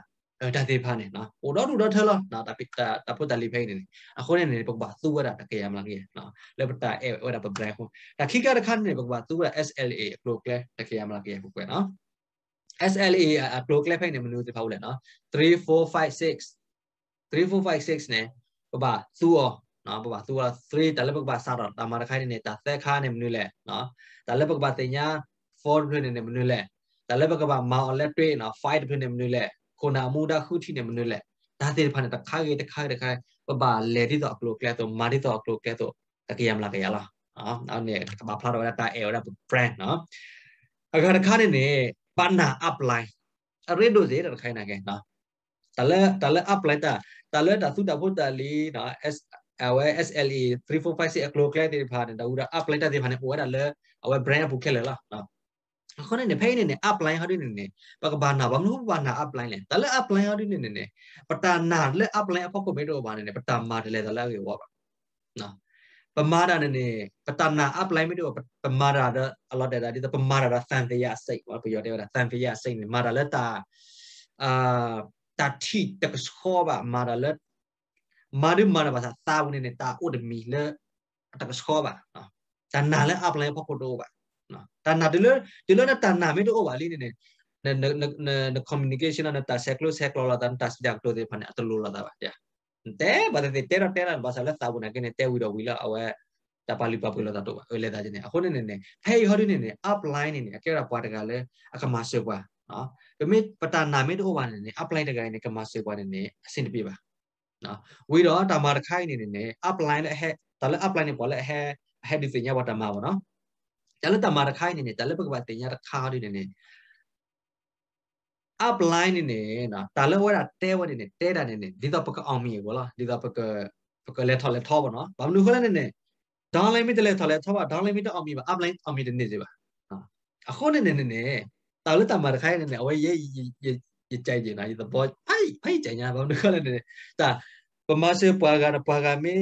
ဒါသေးဖာနေနော်ဟိုတော့တူတော့ထဲလောနော်တပိတာတပုတ်တလီဖိနေနေအခုနေနေပုတ်ပါသူ့ဝဒတကယ်မလားကြီးနော်လက်ပတာအဲဝဒပဘရိုင်ဟိုဒါခိကတခါနေပုတ်ပါသူ့ဝဒ SLA ကလိုကလဲတကယ်မလားကြီးပုတ်ပဲနော် SLA အကလိုကလဲဖိနေမလို့ဒီဖောက်လဲနော်3 4 5 6 3 4 5 6 ਨੇ ပပသူ့ော်နော်ပပသူက3တလပကပါစတော့တာမာတခိုင်းနေတာသက်ခါနေမနူးလဲနော်တလပကပါတင်ညာ for ဖြစ်နေမနွေလဲဒါလည်းဘကဘာမောင်လက်တွေ့နော် fight ဖြစ်နေမနွေလဲခုနအမှုဒါခုထိနေမနွေလဲဒါသေးဖာနေတခါကြီးတခါတခါပပလေတိတော့ကလိုကဲတော့မာတိတော့ကလိုကဲတော့တကယ်မလားကရလားနော်နောက်နေ့ကဘာဖလာတော့တာအဲရ brand နော်အခါတခါနေနေပန္နာ apply အရိဒိုစေတခိုင်းနာကဲနော်တလဲတလဲ apply တာတလဲတာသုတဘုတလီနော် s အဝဲ SLE 3456အကလိုကလဲတိဖာနေဒါဦးတာ apply တာတိဖာနေပေါ်ရလဲအဝဲ brand ပုခဲလဲလားနော်คนนั้นเนี่ยเพย์เนี่ยอัพไลน์เขาด้วยเนี่ยปากบานหนาบางนู้นบานหนาอัพไลน์เลยแต่ละอัพไลน์เขาด้วยเนี่ยเนี่ยปตาหนาและอัพไลน์พ่อคนไม่รู้บานเนี่ยปตามาเลยแต่ละเกี่ยวกับเนาะပမာဒနနေပတနာ apply မိတော့ပမာဒရအလော့တဲ့ဒါဒီပမာဒရသံဖရစိတ်ဘာပြောတယ်ဗျာသံဖရစိတ်နေမာဒလက်တာအာတတိတကစခောဘာမာဒလက်မာဒမာဒဘာသာဝင်နေတာဥဒမီလက်တကစခောဘာနော်ဒါနာလက် apply ဖို့ကိုတော့ဗျာနော်တဏ္ဍဒီလိုဒီလိုနဲ့တဏ္ဍမေတို့ဝါလီနေနေန communication နဲ့တာဆက်လို့ဆက်လို့လာတာတက်တော့ဒီဖန်အတလို့လာတာပါဗျာတဲ့ဘာတဲ့တဲရတဲရဘာသာလက်သာဘူးနေကနေတဲဝီတော့ဝီလာအဝဲတပါလီပပလာတော့ဝဲလက်သားချင်းနေအခုနေနေဟဲ့ဟောဒီနေနေ upline နေနေအကဲရပွားတကလည်းအကမဆွဲပွားနော်ဒါမေပတာနာမေတို့ဝါနေနေ upline တကလည်းကမဆွဲပွားနေနေအဆင်တပြေပါနော်ဝီတော့တမာတခိုင်းနေနေ upline နဲ့ဟဲ့ဒါလည်း upline နဲ့ပေါ်လည်းဟဲ့ဟဲ့ဒီစင်ရပါတမာပါနော် Jalan tamar kai ni ni, jalan pegawai tanya kau ni ni. Upline ni ni, na, jalan orang tewa ni ni, tewa ni ni. Di dapat ke army ya, bola. Di dapat ke ke lethal lethal bono. Bapak nu kalau ni ni, downline ni lethal lethal, downline ni army, upline army ni ni je ba. Aku ni ni ni ni, jalan tamar kai ni ni, awak ye ye ye cai je na, itu bos. Ai ai cai ni, bapak nu kalau ni ni. Ta, pemasa puaga puaga ni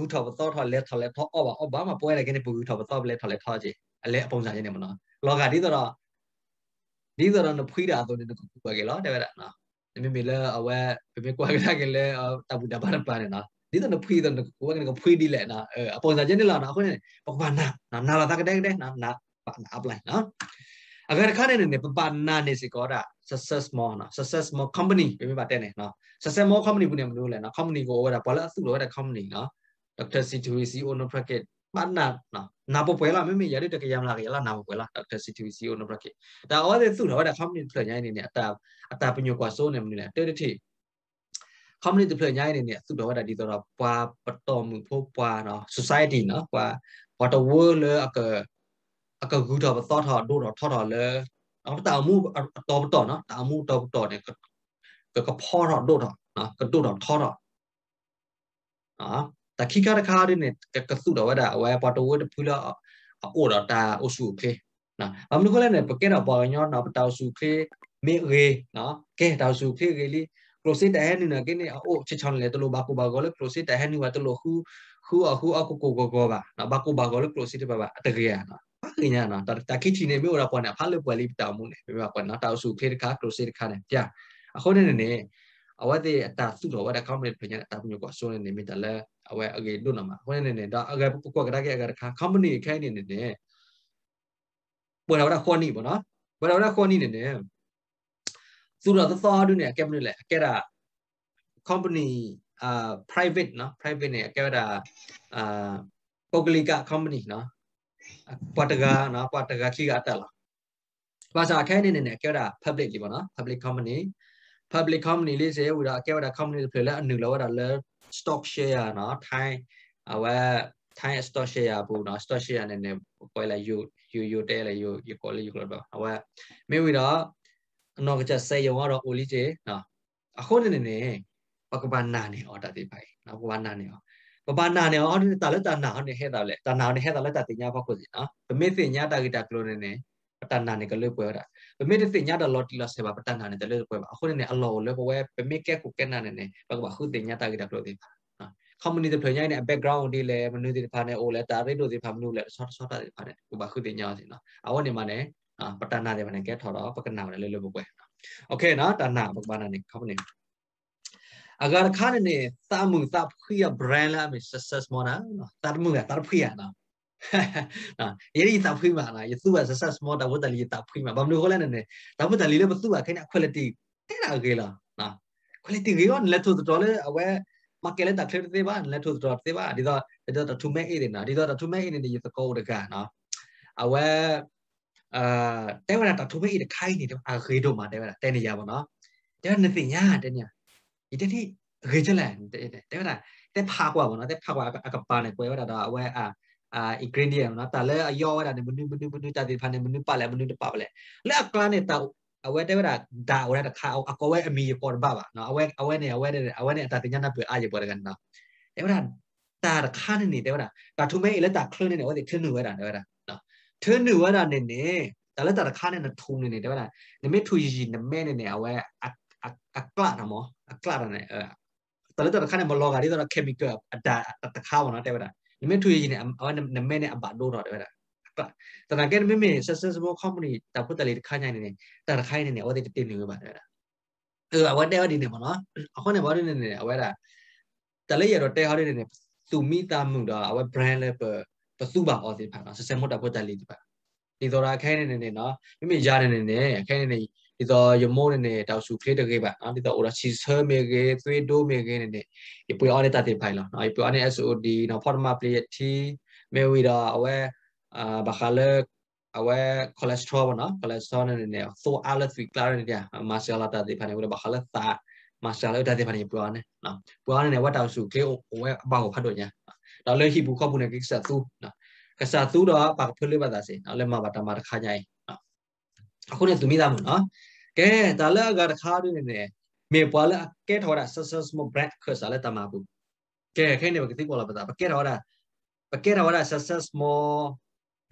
ဘူးထောက်ပသောထောက်လဲထောက်လဲထောက်အော့ပါအော့ဘာမှပွဲလိုက်ကနေဘူးထောက်ပသောလဲထောက်လဲထောက်ကြည့်အလဲအပုံစံချင်းနေမနော်လောကဒီဆိုတော့ဒီဆိုတော့နဖွေးတာဆိုတဲ့ကူပဲကေလောတဲ့ဗလားနော်နမေမေလအဝဲပေမေကွာကလာကေလဲတပူတပါရပါနေနော်ဒီတော့နဖွေးတော့ကူပဲကေဖွေးဒီလဲနော်အပုံစံချင်းနေလားနော်အခုနေပကပနာနာနာလာတာကတဲ့ကတဲ့နာနာပါနာအပလိုက်နော် अगर खाने ने ने पाना ने से कोरा success more နော် success more company ပြပြပါတဲ့နေနော် success more company ဘူးနေမလို့လဲနော် company ကိုဟိုဒါဘာလဲအစုလို့ဟိုဒါ company နော် Dr. Situri CEO no bracket mana na napo pela meme yari de kayam lagi la napo pela doctor ctvc o nobra ke da o de tu na da company plan yai ni ne ata ata pinyo kwa so ne ni ne te te company plan yai ni ne tu da da di to da pa pato mu pho pa no society no pa what a world le aka aka gu da ba thought ha do da thought ha le เอาตามูตอบต่อเนาะตามูตอบต่อเนี่ยก็ก็พอรอดโดดอ่ะนะก็โดดอ่ะทอดอ่ะอ่ะ ta khi ka ka de ne ka ka su da wa da wa pa to wo de pu la a o da ta o su kle na ba mu ko la ne pa ke da pa nyo na pa ta su kle me re na ke ta su kle ge li closet တဟန်နီနာကိနေအိုချေချောင်းလေတလို့ဘာကူဘာကောလေ closet တဟန်နီဝါတလို့ဟူဟူအခုအခုကိုကိုကောပါနော်ဘာကူဘာကောလေ closet ပါပါအတကယ်ရနော်ဘာကိညာနော်တာကိချီနေမျိုးရပေါ်နေဖာလေပွဲလေးတောင်းမှုနေပြပါပေါ်နော်တောက်စုခေတခါ closet တခါနေပြအခုနေနေ awade ata su lo wada company penya ata punyo ko so ne ne mitala awe age do na ma hone ne ne da aga ko ga ga ga ka company kai ne ne ne bo na wada khoni bo na bo na wada khoni ne ne su lo to so ha du ne ake mun le ake da company uh private เนาะ private เนี่ยแกว่าอ่าปกติก็ company เนาะปัตกาเนาะปัตกาขี้กาตะล่ะภาษาแค่นี้เนี่ยแกว่า public ดีป่ะเนาะ public company public company လေးစေဝဒါကဲဝဒါ company လေးဖလဲအနုလောဝဒါလဲ stock share နော်ထိုင်းအဝဲထိုင်း stock share ဘူးနော် stock share နဲ့နဲ့ကိုလာ you you you တဲလေ you you ကိုလေ you ကတော့အဝဲမေဝီတော့အနောက်ကချက်စေယုံကတော့ only ချေနော်အခုနေနေနေပကပနာနေ order တိပိုင်နော်ပကပနာနေအောင်ပပနာနေအောင် order တာလဲတာနာနေဟဲ့တာလဲတာနာနေဟဲ့တာလဲတာတင်ညာဘက်ကိုစီနော်ဗမေတင်ညာတာဂီတာကလိုနေနေတာနာနေကလေးပွဲရတာ permit te nya da lot la se ba patan na ne tele ko ba khone ne allo le ko we permit ke ku ken na ne ne ba ba khu te nya ta ki da klo de ba na community the nya ne background de le manu de pha ne o le ta re do de pha manu le sort sort ta de pha ne ku ba khu te nya sin na awa ne ma ne ပတနာတယ်မနဲ့ကဲထော်တော့ပကနာမလည်းလို့ပဲโอเคနော်တနာပကနာနေခေါမနေအဂါခါနေသမှုသဖွေးရ brand လာမ success မနာသတ်မှုကသဖွေးရနော် yeri ta phui ma na yesu wa sasa small ta wata li ta phui ma bam lo hola ne ta wata li le ba su wa khaina quality te na ge la na quality ge on let to the dollar awe ma ke le ta clear te ba let to the dollar te ba di da da ta to me e de na di da ta to me e ne yesu ko de ga na awe အာတဲဝရတာထိုးမိတဲ့ခိုင်းနေတော့အခေတို့မှာတဲဝရတဲနေရပါနော်တဲနေသိညာတဲညာဒီတတိအခေချက်လန်တဲဝရတဲဖာကွာပါနော်တဲဖာကွာအကပါနေကွဲဝရတာအဝဲအာအာ ingredient နော်တာလဲအယောဝဒါနေမနုမနုမနုတာဒီဖာနေမနုပါလဲမနုတပါလဲလဲအကလာနေတောက်အဝဲတဲဝဒါဒါဝရတခါအကောဝဲအမီပေါ်ပါပါနော်အဝဲအဝဲနေအဝဲနေအဝဲနေအတာတင်ညာပြအားရပေါ်ကန်နော်တဲဝဒါတာခါနေနေတဲဝဒါတာထုမဲလဲတာခလနေနေဝဲထင်းနူဝဲတာတဲဝဒါနော်ထင်းနူဝဲတာနေနေဒါလဲတာခါနေနေထုံနေနေတဲဝဒါနမဲထူရီနမဲနေနေအဝဲအကလာနော်အကလာနေအဲဒါလဲတာခါနေမလောကရီတော့ chemical အတာတခါပါနော်တဲဝဒါ니메투이이네아나메네아바도로되라빠다나게미미서스스보컴퍼니다붙달리카냐네다카냐네어디때문에봐되라그아와데어디네뭐나아코네버리네아와라달리여러때하리네수미담무도아와브랜드레버버수바어디파나서스모다붙달리봐ဒီတော့အခိုင်းနေနေနော်မိမိရနေနေအခိုင်းနေနေဒီတော့ယမုန်နေတောက်စုခလေးတကေပါနော်ဒီတော့ order ချီဆဲမေကေသွေးတိုးမေကေနေနေဒီပွေအောင်နေတာတင်ဖိုင်လောနော်ဒီပွေအောင်နေ SOD နော် format player T မေဝီတော့အဝဲအာဘခါလက်အဝဲ cholesterol ပေါ့နော် cholesterol နေနေ so alert we clear နေတယ်မာရှယ်လာတာတင်ဖိုင်နေဘခါလက်သာမာရှယ်လာတာတင်ဖိုင်နေပွေအောင်နေနော်ပွေအောင်နေဝတ်တောက်စုခလေးအဝဲအပေါ့ကိုဖတ်တော့ညာတော့လေဟိဘူးခဘူးနေကိစ္စသူနော်ကစားသူတော့ပါဖလေးပါတာစေနော်လက်မပါတမတခါညာရင်နော်အခုနဲ့သူမိသားမို့နော်ကဲဒါလည်းကတခါတွင်နေမေပွာလည်းကဲထော်တာဆဆစမဘရက်ခဆလည်းတမဘူးကဲခဲနေကတိပေါ်လာပတာပကဲထော်တာပကဲထော်တာဆဆစမ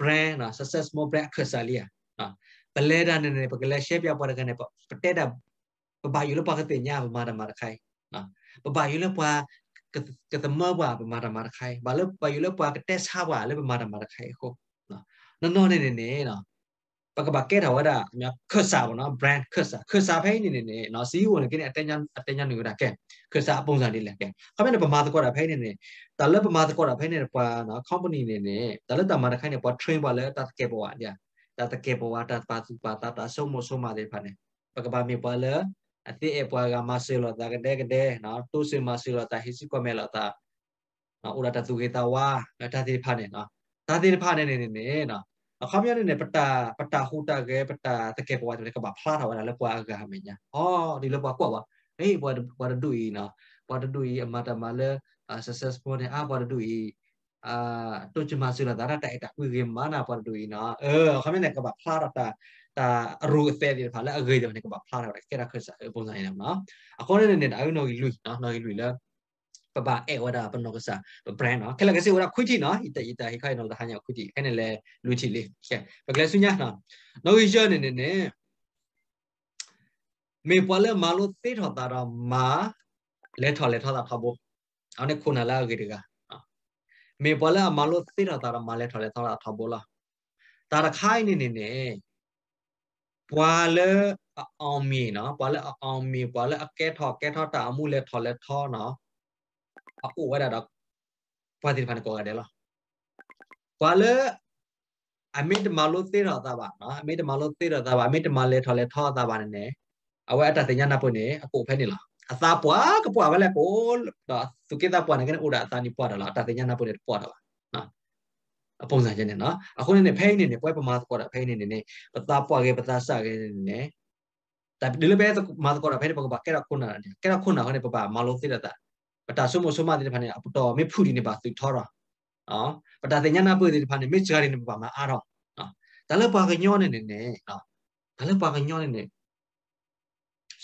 ဘရက်နော်ဆဆစမဘရက်ခဆလီယာနော်ပလဲတာနေနေပကလဲရှဲပြပွားတဲ့ကနေပေါ့ပတက်တာပပါယူလို့ပါကတဲ့ညပမာတမာခိုင်နော်ပပါယူလို့ပွားကတမဘွားပမာတမာခိုင်ဘာလို့ပယူလို့ပွားကတက်စားဘွားလည်းပမာတမာခိုင်ဟုတ်နော်နော်နေနေနော်ပကပကဲတာဝဒအများခွတ်စာပေါ့နော် brand ခွတ်စာခွတ်စာဖိုင်းနေနေနေနော် CEO နဲ့ကိနေ attention attention နေတာကဲခွတ်စာပုံစံလေးလဲကဲခမင်းပမာသကောတာဖိုင်းနေနေတလက်ပမာသကောတာဖိုင်းနေပွာနော် company နေနေတလက်တမာတခိုင်းနေပွာ train ပွာလဲတတ်ကဲပွာညာတတ်ကဲပွာတတ်ပါစုပါတတ်တာဆုံးမဆုံးမတဲ့ဖာနေပကပမေပွာလဲအသိအပွာကမဆေလောတာကတဲ့ကတဲ့နော်တိုးစင်မဆေလောတာဟိစီကမဲလောတာနော်ဥရတသူကေတာဝါတတ်တိဖာနေနော်တတ်တိဖာနေနေနေနော်အခါမြရနေပတာပတာဟူတာကဲပတာတကယ်ပေါ်တယ်ကဘာဖလာတာဝါလည်းကွာကမညာအော်ဒီလိုပါကွာပါဟေးဘာဘာတူဤနော်ဘာတူဤအမတမလည်း successful နဲ့အဘာတူဤအာတိုချမဆူလာဒါရတိုက်တာကွေကမနာဘာတူဤနော်အဲအခါမြရနေကဘာဖလာတာတာအရူအဖဲဒီဖလာအဂေးတယ်ကဘာဖလာတာကဲရခစပုံစံနေနော်အခေါ်နေနေအယုံနော်လူနော်နော်လူလားပပအဲဝဒပနောကစာဘရန်နော်ခလကစီဝဒခွိတိနော်ဤတဤတဟိခိုင်နော်တဟညာခွိတိအဲ့နဲ့လဲလူချီလေးကဲဘကလဆုညာနော်နော်ရနေနေနေမေပလဲမာလို့သိထော်တာတော့မာလဲထော်လဲထော်တာထော်ဖို့အဲ့နဲ့ခုနလာကြီးတကမေပလဲမာလို့သိထော်တာတော့မာလဲထော်လဲထော်တာထော်ဖို့လားတာရခိုင်နေနေနေပွာလဲအောင်မြေနော်ပွာလဲအောင်မြေပွာလဲအကဲထော်ကဲထော်တာအမှုလဲထော်လဲထော်နော် aku wada dak pati pan ko ade la kwale amit malo te ra ta ba na amit malo te ra ta ba amit ma le tho le tho ta ba ne ne awa ta te nyana po ne aku phe ni la asa pwa ka pwa ba le ko da su ke ta pwa ne ne ora ta ni pwa da la ta te nyana po ne pwa da la အပုံစံချင်းနဲ့နော်အခုနဲ့နဲ့ဖဲနေနေပွဲပမာစကောတာဖဲနေနေနဲ့ပတာပွားခဲ့ပတာဆခဲ့နေနေတပ်ဒီလိုပဲမာစကောတာဖဲနေပကပါကဲရခုနာကဲရခုနာဟိုနေပပါမာလို့သိရတာ pata sumo suma de phane aputo me phuri ne ba su thora no pata de nyana pu de phane me jari ne ba ma a ro no da le pa ga nyo ne ne ne no da le pa ga nyo ne ne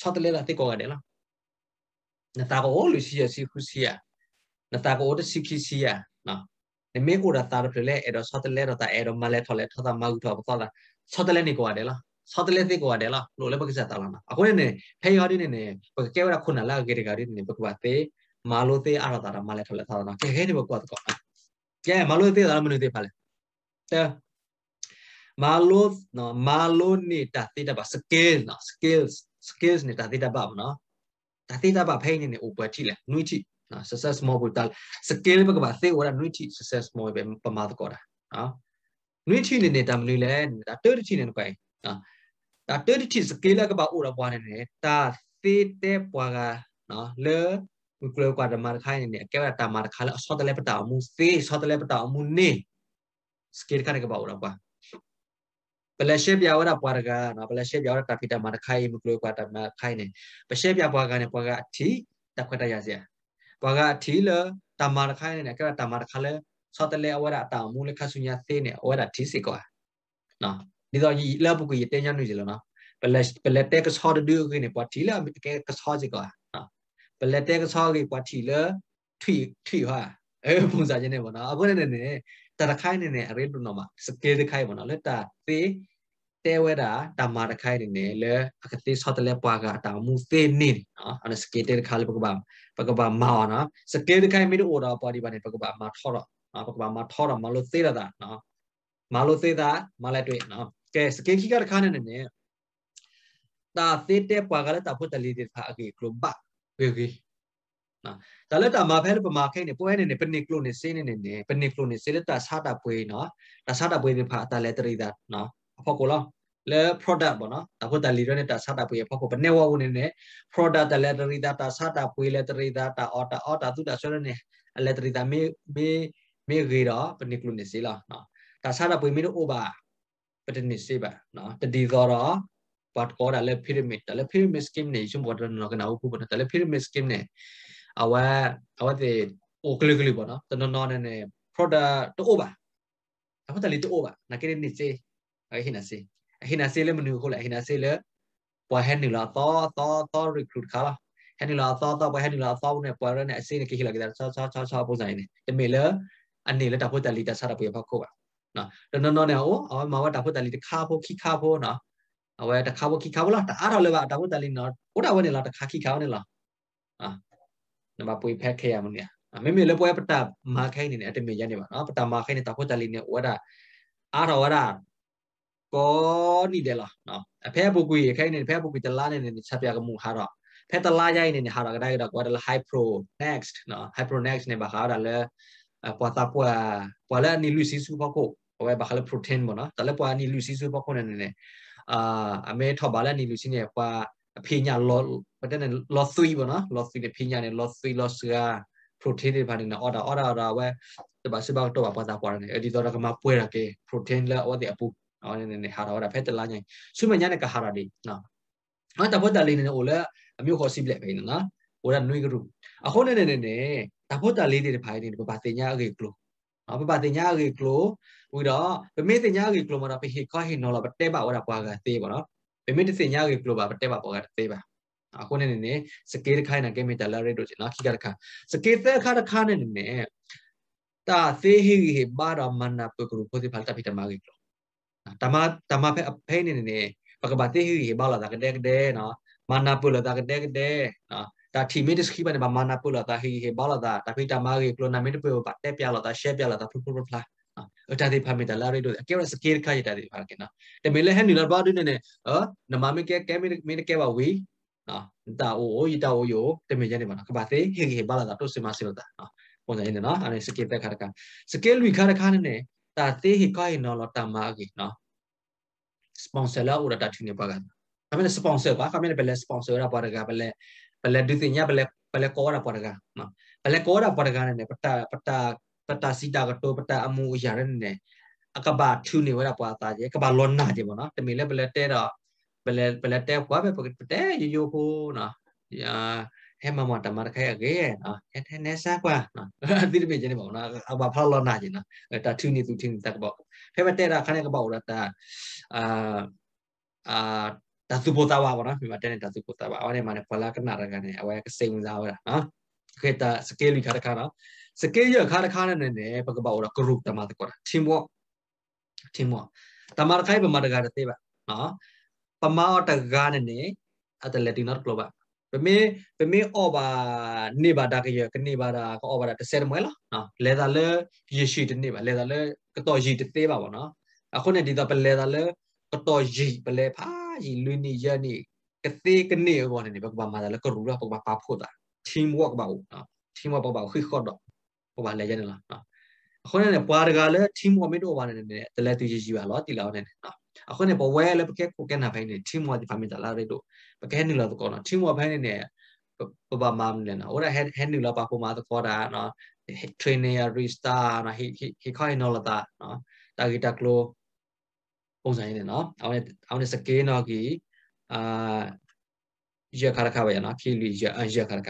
sa de le la te ko ga de la na ta ko lu si ya si khu si ya na ta ko de si ki si ya no ne me ko da ta de le e do sa de le da e do ma le tho le tho da ma u tho ba la sa de le ne ko ga de la ဆောက်တလဲသိကွာတယ်လားလို့လည်းပက္ခစတာလားအခုနေဖေးရည်နေနေပကဲဝရခုနလာကေရကရီနေပကဝတေမာလိုသေးအရတာတာမလဲထလဲသာတာကဲခဲဒီဘကွာတကောကဲမာလိုသေးတာမနုသေးပါလဲတဲမာလိုနော်မာလိုနေတာတိတပါ scale နော် skills skills နေတာတိတပါမနော်တာတိတပါဖိနေနေအိုပွဲထိလဲနွိထိနော် success more ဘုတာ scale ဘကပါသေးဝရနွိထိ success more ပဲပမာတကောတာနော်နွိထိနေနေတာမနုလဲဒါတွေ့ထိနေနကိုင်နော်ဒါတွေ့ထိ scale ကပါအိုရပွားနေနေတာသေးတဲ့ပွားကနော်လေဝီကလောကဓမ္မရခိုင်နေအကဲဝတာမရခါလအစောတလဲပတာမှုသေစောတလဲပတာမှုနေစကေခါရကပါဝရပါပလရှေပြဝရပွားကနော်ပလရှေပြဝရကဖိတမရခိုင်ဝီကလောကဓမ္မခိုင်နေပရှေပြပွားကနေပွားကအထီတခွတ်တရစရာပွားကအထီလတမရခိုင်နေအကဲဝတာမရခါလစောတလဲအဝရတာမှုလခဆုညာသေနေအဝရထီစီကောနော်ဒီတော့ဒီလဘုကရတဲ့ညနေစီလောနော်ပလပလတဲ့ကစောတူကနေပွားထီလအကဲကစောစီကောဘလက်တဲကဆောက်ကြီးပွားထီလထွီထွီဟာအဲပုံစံချင်းနေပေါ့နော်အခုနဲ့နေတရခိုင်းနေနေအရင်တော့မှာစကေးတခိုင်းပေါ့နော်လက်တာသေးတဲဝဲတာတမာတခိုင်းနေနေလဲအခတိဆော့တလဲပွားကတာမူသေးနေနော်အဲ့စကေးတခိုင်းပကပပကပမာနော်စကေးတခိုင်းမိတို့ order ပွားဒီပါနေပကပမာထောတော့နော်ပကပမာထောတော့မလို့သေးတာနော်မလို့သေးတာမလက်တွေ့နော်ကဲစကေးခိကတခိုင်းနေနေတာသေးတဲပွားကလည်းတာဖို့တလီတဲ့ဖာအကေကလဘကေကေနော်ဒါလက်တာမာဖဲပမာခဲနေပွဲနေနေပနစ်ကလိုနေစေးနေနေနေပနစ်ကလိုနေစေးလက်တာဆာတာပွဲနော်ဒါဆာတာပွဲပြဖာအတလဲတရိတာနော်အဖော်ကိုလောလဲ product ပေါ့နော်ဒါဖို့တာလီရနဲ့တာဆာတာပွဲအဖော်ကိုဘနေဝဝနေနေ product တလဲတရိတာတာဆာတာပွဲလဲတရိတာတာ order order သူတာဆွဲနေအလဲတရိတာမေမေမေဂေတော့ပနစ်ကလိုနေစေးလားနော်ဒါဆာတာပွဲမေတို့ over ပနစ်စေးပါနော်တတိသောတော့ but or ale pyramid ale pyramid scheme ne jum border no kana upu bona ale pyramid scheme ne awa awa the okle kle bona to no no ne product to over apa tali to over na kene ni se ahina se ahina se le menu hola ahina se le po hen ni la to to to recruit kala hen ni la to to po hen ni la to ne po re ne se ne ki hila kita sa sa sa sa po sai ne te me le an ni le ta po tali ta sa ra po pa ko ba နော်တော့နော်နော်နော်အော်အမဝတာဖို့တလီတခါဖို့ခိခါဖို့နော်အဝဲတခါဘခီခါဘလားတအားတော်လည်းပါတဘတလင်းနော်ဘုဒ္ဓဝဲနေလားတခါခီခါနေလားအာနမပွေဖက်ခဲရမနေမေမေလည်းပွဲပတမာခိုင်းနေတဲ့အတမေရနေပါနော်ပတမာခိုင်းနေတဘတလင်းနေဝဒအားတော်ဝဒကောနီတယ်လားနော်အဖဲပုကွေခိုင်းနေဖဲပုကွေတလားနေနေချက်ပြကမှုဟာတော့ဖဲတလားရိုင်းနေဟာတော့ကတိုင်းတော့ကွာတယ် high pro next နော် high pro next နေပါဟာတော့လည်းပေါ်တာပွာပွာလည်းနီလူစီစုဖို့ကိုဝဲဘာခလ protein ဘောနော်တလည်းပွာနီလူစီစုဖို့ကိုနေနေအာအမေထော်ဘာလနီလူချင်းရဲ့ပွာအဖေညာလောပတ်တဲ့ lot 3ပေါ့နော် lot 3နဲ့ဖေညာနဲ့ lot 3 lot 3 protein တွေဘာနေနော် order order order ဝဲတပါစပါတော့ပါတာပွာနေအဲ့ဒီတော့ကမှပွဲရကေ protein လာဝတ်တဲ့အပူအော်နေနေဟာတော့ဖက်တလာညင်ဆွေမညာနဲ့ကဟာရဒီနော်အဲ့တပတ်တလေးနဲ့ဟိုလဲအမျိုးခေါ်စီပလက်ပဲနော်ဟိုကနွေကရူအခုနဲ့နဲ့နဲ့တပတ်တလေးတွေဖိုင်နေဘာတင်ညာအကေကလို့နော်ပပတင်ညာကေကလိုပြီးတော့ပမေတင်ညာကေကလိုမှာတော့ပဟိခဟိနော်လာပတဲပါဝရပွားကသေးပါနော်ပမေတင်ညာကေကလိုပါပတဲပါပွားကသေးပါအခုနဲ့နေနေစကေးတစ်ခါနဲ့ကေမီတာလာရတို့ချင်နော်ခိကတစ်ခါစကေးတစ်ခါတစ်ခါနဲ့နေနေတာသေးဟိဟိပါရမနာပကရုပိုတိဖာတာပိတမာကေကလိုတမတမဖဲအဖဲနေနေပကပတိဟိဟိပါလာတာကတဲ့ကတဲ့နော်မနာပုလတာကတဲ့ကတဲ့နော်တာထီမေဒစ်ခိဘနဘမာနာပုလာတာဟီဟေဘာလာတာတာဖိတာမာဂေကလိုနာမေတပွေပါတက်ပြလာတာရှက်ပြလာတာဖူဖူဖလာအတာဒီဖာမီတလာရီတို့အကဲရစကေခါရတာဒီဖာကေနော်တမေလဟန်နီလာဘာဒူနေနေအနမမေကဲကဲမေမေကဲပါဝီနော်တာအိုအိုယတာအိုယိုတမေရနေပါနော်ကပါသေးဟေဟေဘာလာတာတုစမဆီလတာနော်ပုံစံနေနော်အဲ့စကေတက်ခါတကစကေလူခါတခါနေနေတာသေးဟေကိုင်နော်လတာမာဂေနော်စပွန်ဆာလာဦးတာတူနေပါကဒါမင်းစပွန်ဆာပါခမင်းပဲလဲစပွန်ဆာရပါတကပဲလဲဘလက်ဒုသိညဘလက်ဘလက်ကောတာပေါ်တကာဘလက်ကောတာပေါ်တကာနဲ့ပတာပတာပတာစီတာကတော့ပတာအမှုအရာနဲ့အကဘာထူနေဝရပွာတာကြီးကဘာလွန်နာကြီးပေါ့နော်တမီလည်းဘလက်တဲတော့ဘလက်ဘလက်တဲပွားပဲပတဲရိုးရိုးဟိုးနော်အာဟဲမမတမတခဲအကေနော်ဟဲထဲနေစားကွာနော်တိတိပိကျနေပေါ့နော်အဘဖလောနာကြီးနော်တာထူနေသူထင်းတက်ပေါ့ဖဲမတဲတာခနဲ့ကပေါ့လားတာအာအာဒါသူပိုတာဝါပေါ့နော်မြန်မာတက်နေတာသူပိုတာဝါအဲ့ဒီမှာလည်းဘလာကနာရကနေအဝဲစိတ်ဝင်စားဝဲတာနော်ခေတာ scale ခါတခါနော် scale ရခါတခါနဲ့နဲ့ပကပါတော့ group တမတကော team work team work တမရခိုင်ပမာတကာတေးပါနော်ပမာတကာနဲ့နဲ့အတလက်တီနော် global ပမေပမေအော်ပါနေပါတာကရကနေပါတာကအော်ပါတာတစ်ဆယ်မွဲလားနော်လေသာလဲရရှိတနေပါလေသာလဲကတော့ရည်တေးပါပေါ့နော်အခုနဲ့ဒီတော့ပလေသာလဲကတော့ရည်ပလေဖာကြီးလွင်နေရနေကသေးကနေဘောနေဘကဘာမာလည်းကရူရာဘကဘာပါဖို့တာ team work ပါဘူးနော် team work ပါပါခိခေါ်တော့ဘကဘာလည်းရနေလားနော်အခုနဲ့ပွားတကလည်း team work မတော့ပါနဲ့တလဲသူကြီးကြီးပါလားတီလောက်နေနော်အခုနဲ့ပဝဲလည်းပကဲကိုကဲနာဘိုင်းနေ team work ဒီဖာမီတာလာရတော့ပကဲနေလာတော့ကောနော် team work ဘိုင်းနေနေပပမမနေနော်ဟိုရဟက်ဟက်နေလာပါဖို့မှာတော့ခေါ်တာနော် trainer restart နော် he he he ခိုင်းနော်လာတာနော် target glow ပုံစံရင်းနဲ့နော်အောင်နဲ့အောင်နဲ့စကေးနော်ကီအာရခရခပဲနော်ခီလီရအရခရခ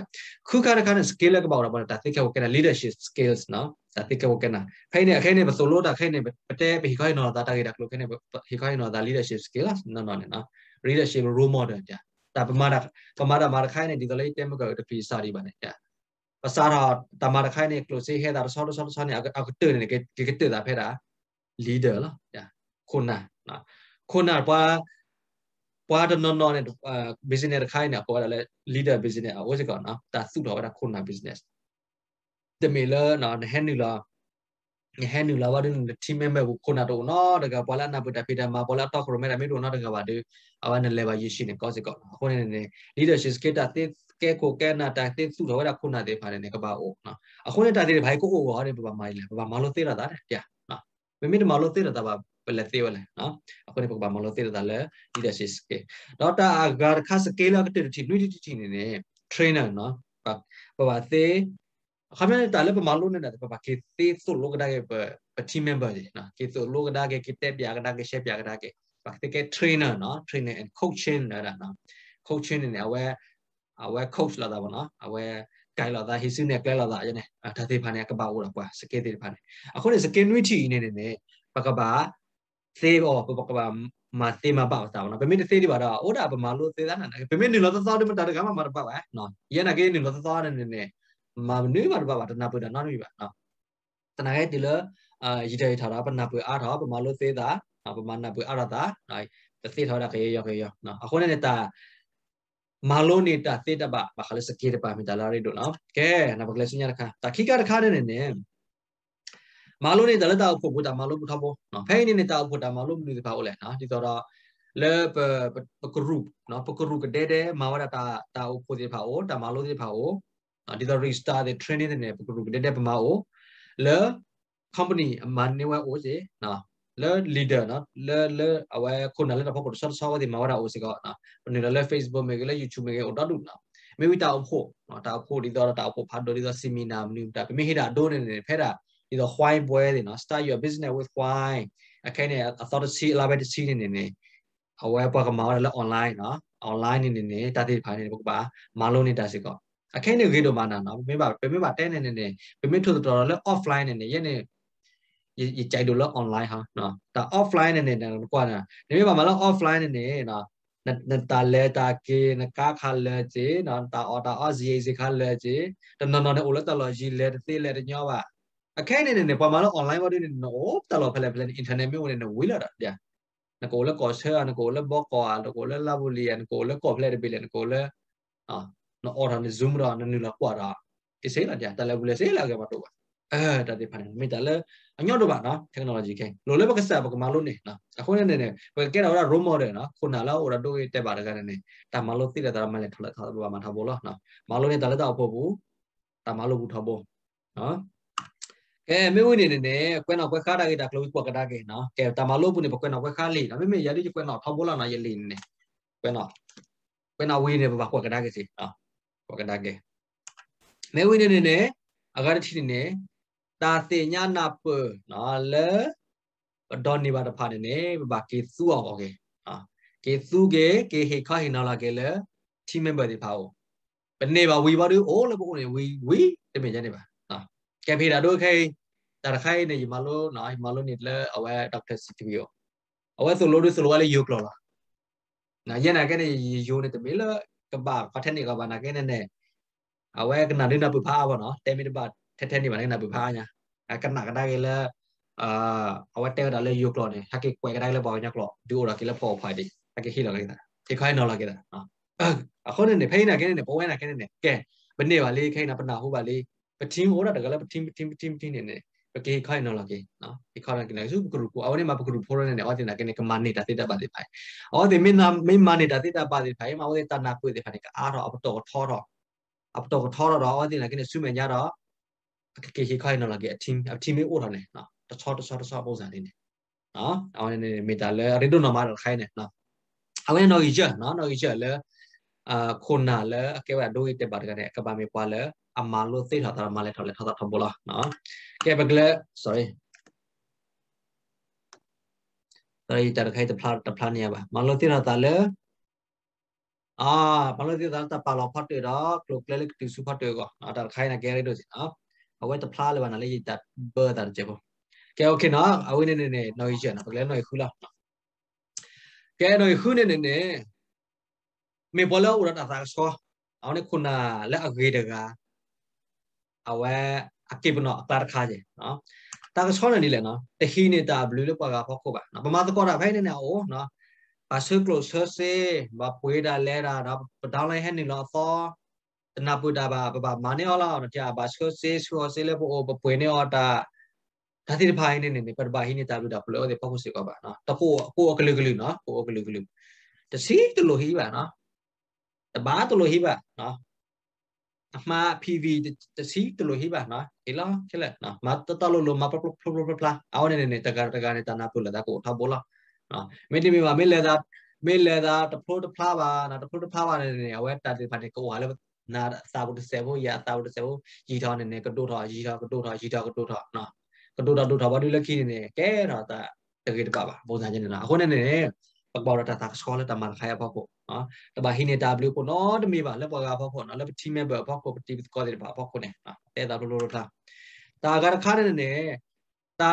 ခုခရခနဲ့ scale ကပေါ့တော့ပေါ့တာသိခဲ့ကိုကဲနာ leadership skills နော်တာသိခဲ့ကိုကဲနာခိုင်းနေခိုင်းနေပစိုးလို့တာခိုင်းနေပတဲဘီခိုင်းနော်တာတာကေတာကလိုခိုင်းနေဟီခိုင်းနော်တာ leadership skills နော်နော်နော် leadership role model ကြာတာပမာတာပမာတာမာခိုင်းနေဒီကလေးတဲမကောတပီစာရီပါနေကြာပစာတာတမာခိုင်းနေ close ဟဲတာဆောဆောဆောနေအကတဲနေကေကေတဲတာဖဲတာ leader လားကြာခုနာနော်ခုနပွားပွားတော့နော်နော်နဲ့ business တစ်ခိုင်းနေပေါ်လာလဲ leader business အဝစကောနော်ဒါစုတော်တာခုန business တမေလာနော်ဟန်နူလာဟန်နူလာဝဒနတီမမ်ဘာခုနတော့နော်တကပွာလာနာပတပိတမပွာလာတော့ခရမဲမဲတော့နော်တကပါဒီအဝနလေပါရရှိနေကောစကောခုနနေ leadership skill တာတဲ့ကဲကိုကဲနာတာတဲ့စုတော်တာခုနတဲ့ပါတယ်နေကပါအောင်နော်အခုနေတာတဲ့ဘိုင်ကိုကိုဟောတယ်ပပမိုင်းလဲပပမလို့သေးတာတာတဲ့နော်မမေတမလို့သေးတာတာပါ pelatiwa lah no aku ni pokba molo tira dala leadership ke dota agar khas scale ak tira chi nui chi ni ne trainer no ba ba te khamya ta le ma lo ne na ba ke te so lo ga ge ba team member ji no ke so lo ga ge ke te pya ga ge she pya ga ge ba te ke trainer no trainer and coaching na da no coaching ne awa awa coach la da ba no awa ကဲလာတာဟိစင်းနဲ့ကဲလာတာရနေဒါသေးဖာနေကပါဦးတော့ကွာစကေးသေးဖာနေအခုနေစကေးနွိထီနေနေပကပါစေဘောပပကဘာမစေမပါစာနော်ပေမင်းစေဒီပါတော့ဩတာပမာလို့စေသားနာပေမင်းနေလို့သောတဲ့မတာတကမှာမတော့ပါပဲနော်ယနေ့ကနေလို့သောတဲ့နေနေမနွေးပါတော့ပါတနာပွေတာနော်နွေးပါနော်တနာရဲ့ဒီလအာရည်တဲ့ထားတာပနာပွေအားထားပမာလို့စေသားပမာနာပွေအားရတာနော်စေထားတာခေရောက်ခေရောက်နော်အခုနဲ့တာမာလို့နေတာစေတပဘာခလစကေတပမိတလာရီတို့နော်ကဲနာဘကလစညာခါတခိကတခါတဲ့နေနေမာလုံးနေတလက်တာဖို့ဖို့တာမာလုံးပထဖို့နော်ဖဲနေနေတာဖို့တာမာလုံးနေပါဦးလဲနော်ဒီတော့တော့လေပပကရုပနော်ပကရုကဒဲဒဲမာဝရတာတာဖို့ဒီပါဦးတာမာလုံးဒီပါဦးနော်ဒီတော့ restart the training နေပကရုကဒဲဒဲပမာဦးလေ company အမန်နေဝဲဦးစေနော်လေ leader နော်လေလေအဝဲခုနလည်းတော့ဖို့ဆော့ဆော့ဒီမာဝရဦးစေကနော်နေလေ Facebook မေကလေ YouTube မေကအော်တာလုပ်နော်မေဝီတာဖို့နော်တာဖို့ဒီတော့တာဖို့ဖတ်တော့ဒီတော့ seminar မနီတာပေမဲ့ဟိတာဒိုးနေနေဖဲတာဒီတော့ why ပွဲတွေနော် start your business with why အခက်နဲ့ authority အလားပဲတချီနေနေနေ aware ပွားကမောင်းလည်း online နော် online နေနေနေတာတိဖိုင်နေပုတ်ပါမလုံးနေတာစီကောအခက်နေကိတော့မနာနော်မိမပမိမတဲနေနေနေပမိထုတ်တော်တော်လည်း offline နေနေရဲ့နေရကြိုက်လို့လည်း online ဟာနော်ဒါ offline နေနေကွာနာနေမိမမလား offline နေနေနော်နတာလဲတာကေနကာခါလဲจีนอนตาออตาออซีเอซีคาလဲจีตนนนโอละตลอยีလဲตะเตလဲตะญอว่าအခဲနေနေပေါ်မှာတော့ online order နေနော်တလောဖလဲဖလဲ internet မျိုးနေဝေးလာတာဗျာနကိုလည်း course ရနကိုလည်း blog ကောနကိုလည်း lab လီနကိုလည်း course လည်းပြည်နကိုလည်းအာနော် order နေ zoom ရနနလာကွာတာအစိလာကြတယ်လည်းဘူးလည်းစိလာကြမှာတော့အဲတတိဖန်မိတယ်လည်းအညော့တော့ပါနော် technology ကိလိုလည်းပက္ကစပကမာလို့နေနော်အခုနေနေဘယ်ကဲတော့ role model နော်ခုနလာ order တော့တက်ပါတကယ်နေတာမလို့သိတယ်တာမလည်းထလာထားပါမှာထားပေါ်လို့နော်မလို့နေတယ်လည်းတော့ဖို့ဘူးတာမလို့ဘူးထားဖို့နော် mewe ni nene kwena kwe kada kita klawi kwa kada ke na ke tamalo puni pa kwena kwe kali na meme yali kwena thambola na yali ne kwena kwena we ne ba kwa kada ke si na kwa kada ke mewe ni nene agar thi ne ta te nya na pa na le don ni ba da pha ne ba ke su aw ok na ke su ke ke he kha he na la ke le team member တွေပါဦးဘယ်နေပါဝေပါတို့အိုးလည်းပုံနေဝေဝေတမင်ရနေပါဟာကဲဖေတာတို့ခိုင်း tarakai ne malo na malo ni le awa doctor sitvio awa so lodu so wale yo klola na yena ke ne yo ne teme le ka ba pa the ne ka ba na ke ne ne awa ka na ne na pu pha ba no te mi ba the the ni ba ne na pu pha nya a ka na ka da ke le a awa te da le yo klo ne ha ke kwe ka da le ba nya klo du ora ke le pho pha di ha ke hi la ke da ke khai no la ke da a khone ne phei na ke ne bo wa na ke ne ke ဘယ်နေ့ပါလေခိုင်းတာပနာဟုတ်ပါလေပတင်းဟောတာတကလည်းပတင်းပတင်းပတင်းပတင်းနေနေ ke khai no la ke no ke kha la ke na su guru ko awne ma guru phora ne awde na ke ne kama ne ta te ta ba de phai awde me na me ma ne ta te ta ba de phai ma awde ta na ko de phai ka a ro ab to tho ro ab to tho ro awde na ke ne su me nya ro ke ke khai no la ke a team a team me o ro ne no ta cho ta cho ta cho bo sa de ne no awne ne me ta le re do no ma ro khai ne no awne no i ja no no i ja le a khona le ke ba do i te ba ga ne ka ba me kwa le ama lo te tha tar ma le tha le tha ta bola no ke bagle sorry တရီတခိုင်တဖလားတဖလားနေရပါမလို့တိရတာလေအာမလို့တိရတာပါလောက်ဖတ်တယ်တော့ကလုကလစ်တူစုဖတ်တယ်ကောအတခိုင်နာကဲရတော့စီနော်အဝဲတဖလားလေပါနာလေရတာဘာတာကြပေါ့ကဲโอเคနော်အဝဲနေနေနေနော်ကြီးရနော်ကလဲနော်ခူလားကဲနော်ခူနေနေနေမေပေါ်လောက်ရတာသာစောအောင်နေခုနာလက်အဂေတကာအဝဲအကိပနောအတာခါကျနော်တာကချောနေလေနော်တဟိနေတာဘလူးလပကဖောက်ခုပါနော်ပမာသကောတာဖိုင်နေနေအိုးနော်ပါဆုကလို့ဆဆေမပွေးတာလဲတာတော့ပဒေါလိုက်ဟဲနေလို့အသောတနာပူတာပါပါမာနေအောင်လားကြာပါဆုဆေဆူဆေလဲပို့ပွေးနေအောင်တာဒါတိဖိုင်နေနေပဒပါဟိနေတာဘလူးတာဘလို့တဲ့ပေါက်ခုစေကောပါနော်တကိုကိုအကလူကလူနော်ကိုအကလူကလူတစီတလို့ဟိပါနော်တပါတလို့ဟိပါနော်มาพีวีจะซีตุลุฮิบะนะเอล่ะใช่แหละนะมาตะตะลุลุมาปะปะปะปะเอาเนี่ยเนี่ยตะกะตะกะเนี่ยตานาปุละตะโกทาโบละนะไม่ได้มีว่าไม่เลยดาไม่เลยดาตะโพตะพลาบานะตะโพตะพลาบาเนี่ยเนี่ยเอาไว้ตัดไปเนี่ยกูหาแล้วနာစာဘုတ်ဆေဘရတာဘုတ်ဆေဘရီထောင်းနေနေကတိုးထောင်းရီထောင်းကတိုးထောင်းရီထောင်းကတိုးထောင်းနော်ကတိုးထောင်းတိုးထောင်းဘာလို့လဲခင်းနေနေကဲတော့တကယ်တကပါပုံစံချင်းနေလားအခုနေနေပကဘောရတာတာစကောလတမန်ခိုင်ဘောကိုနော်တဘာဟိနေ W ကိုနော်တမီပါလက်ပေါ်ကဘောကိုနော်လက်တီမဲ့ဘောကိုပတီကောတယ်ဘောကိုနဲ့နော်တဲ့တာလိုလိုတာတာကခါနေနေတာ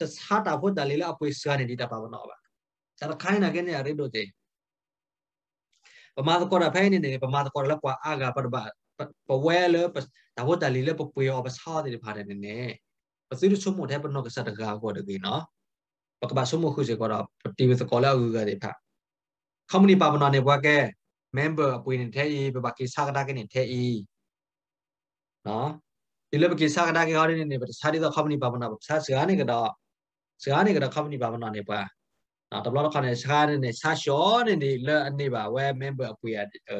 တစဟာတာဖို့တလေးလာအပွေစကနေဒီတပါဘနော်ပါတာခိုင်နာကနေရဒိုတဲ့ပမာကောရဖိုင်နေနေပမာကောရလက်ကွာအာဂါပတဘာပဝဲလပတာဖို့တလေးလပပွေရောပစားတယ်ပါတယ်နေပစိရချုံမတဲ့ပနောကစတကာကိုတကေနော်ปกบาสมมุคุสิก็รอตีวิสกอลาอูกะดิพะคอมมูนิปาปนอเนบวะแกเมมเบอร์อปุยเนเทอีปบากิซากะดาเกเนเทอีเนาะဒီလိုပကိစားကတာကေဟောနေနေပတ်စာရီတော့ခမနီပါပနာပတ်စာစကနေကတော့စကနေကတော့ခမနီပါပနာနေပါနော်တဘလောက်ခနဲ့စကနေနေစာရှောနေနေလဲအနေပါဝဲ member အပွေရ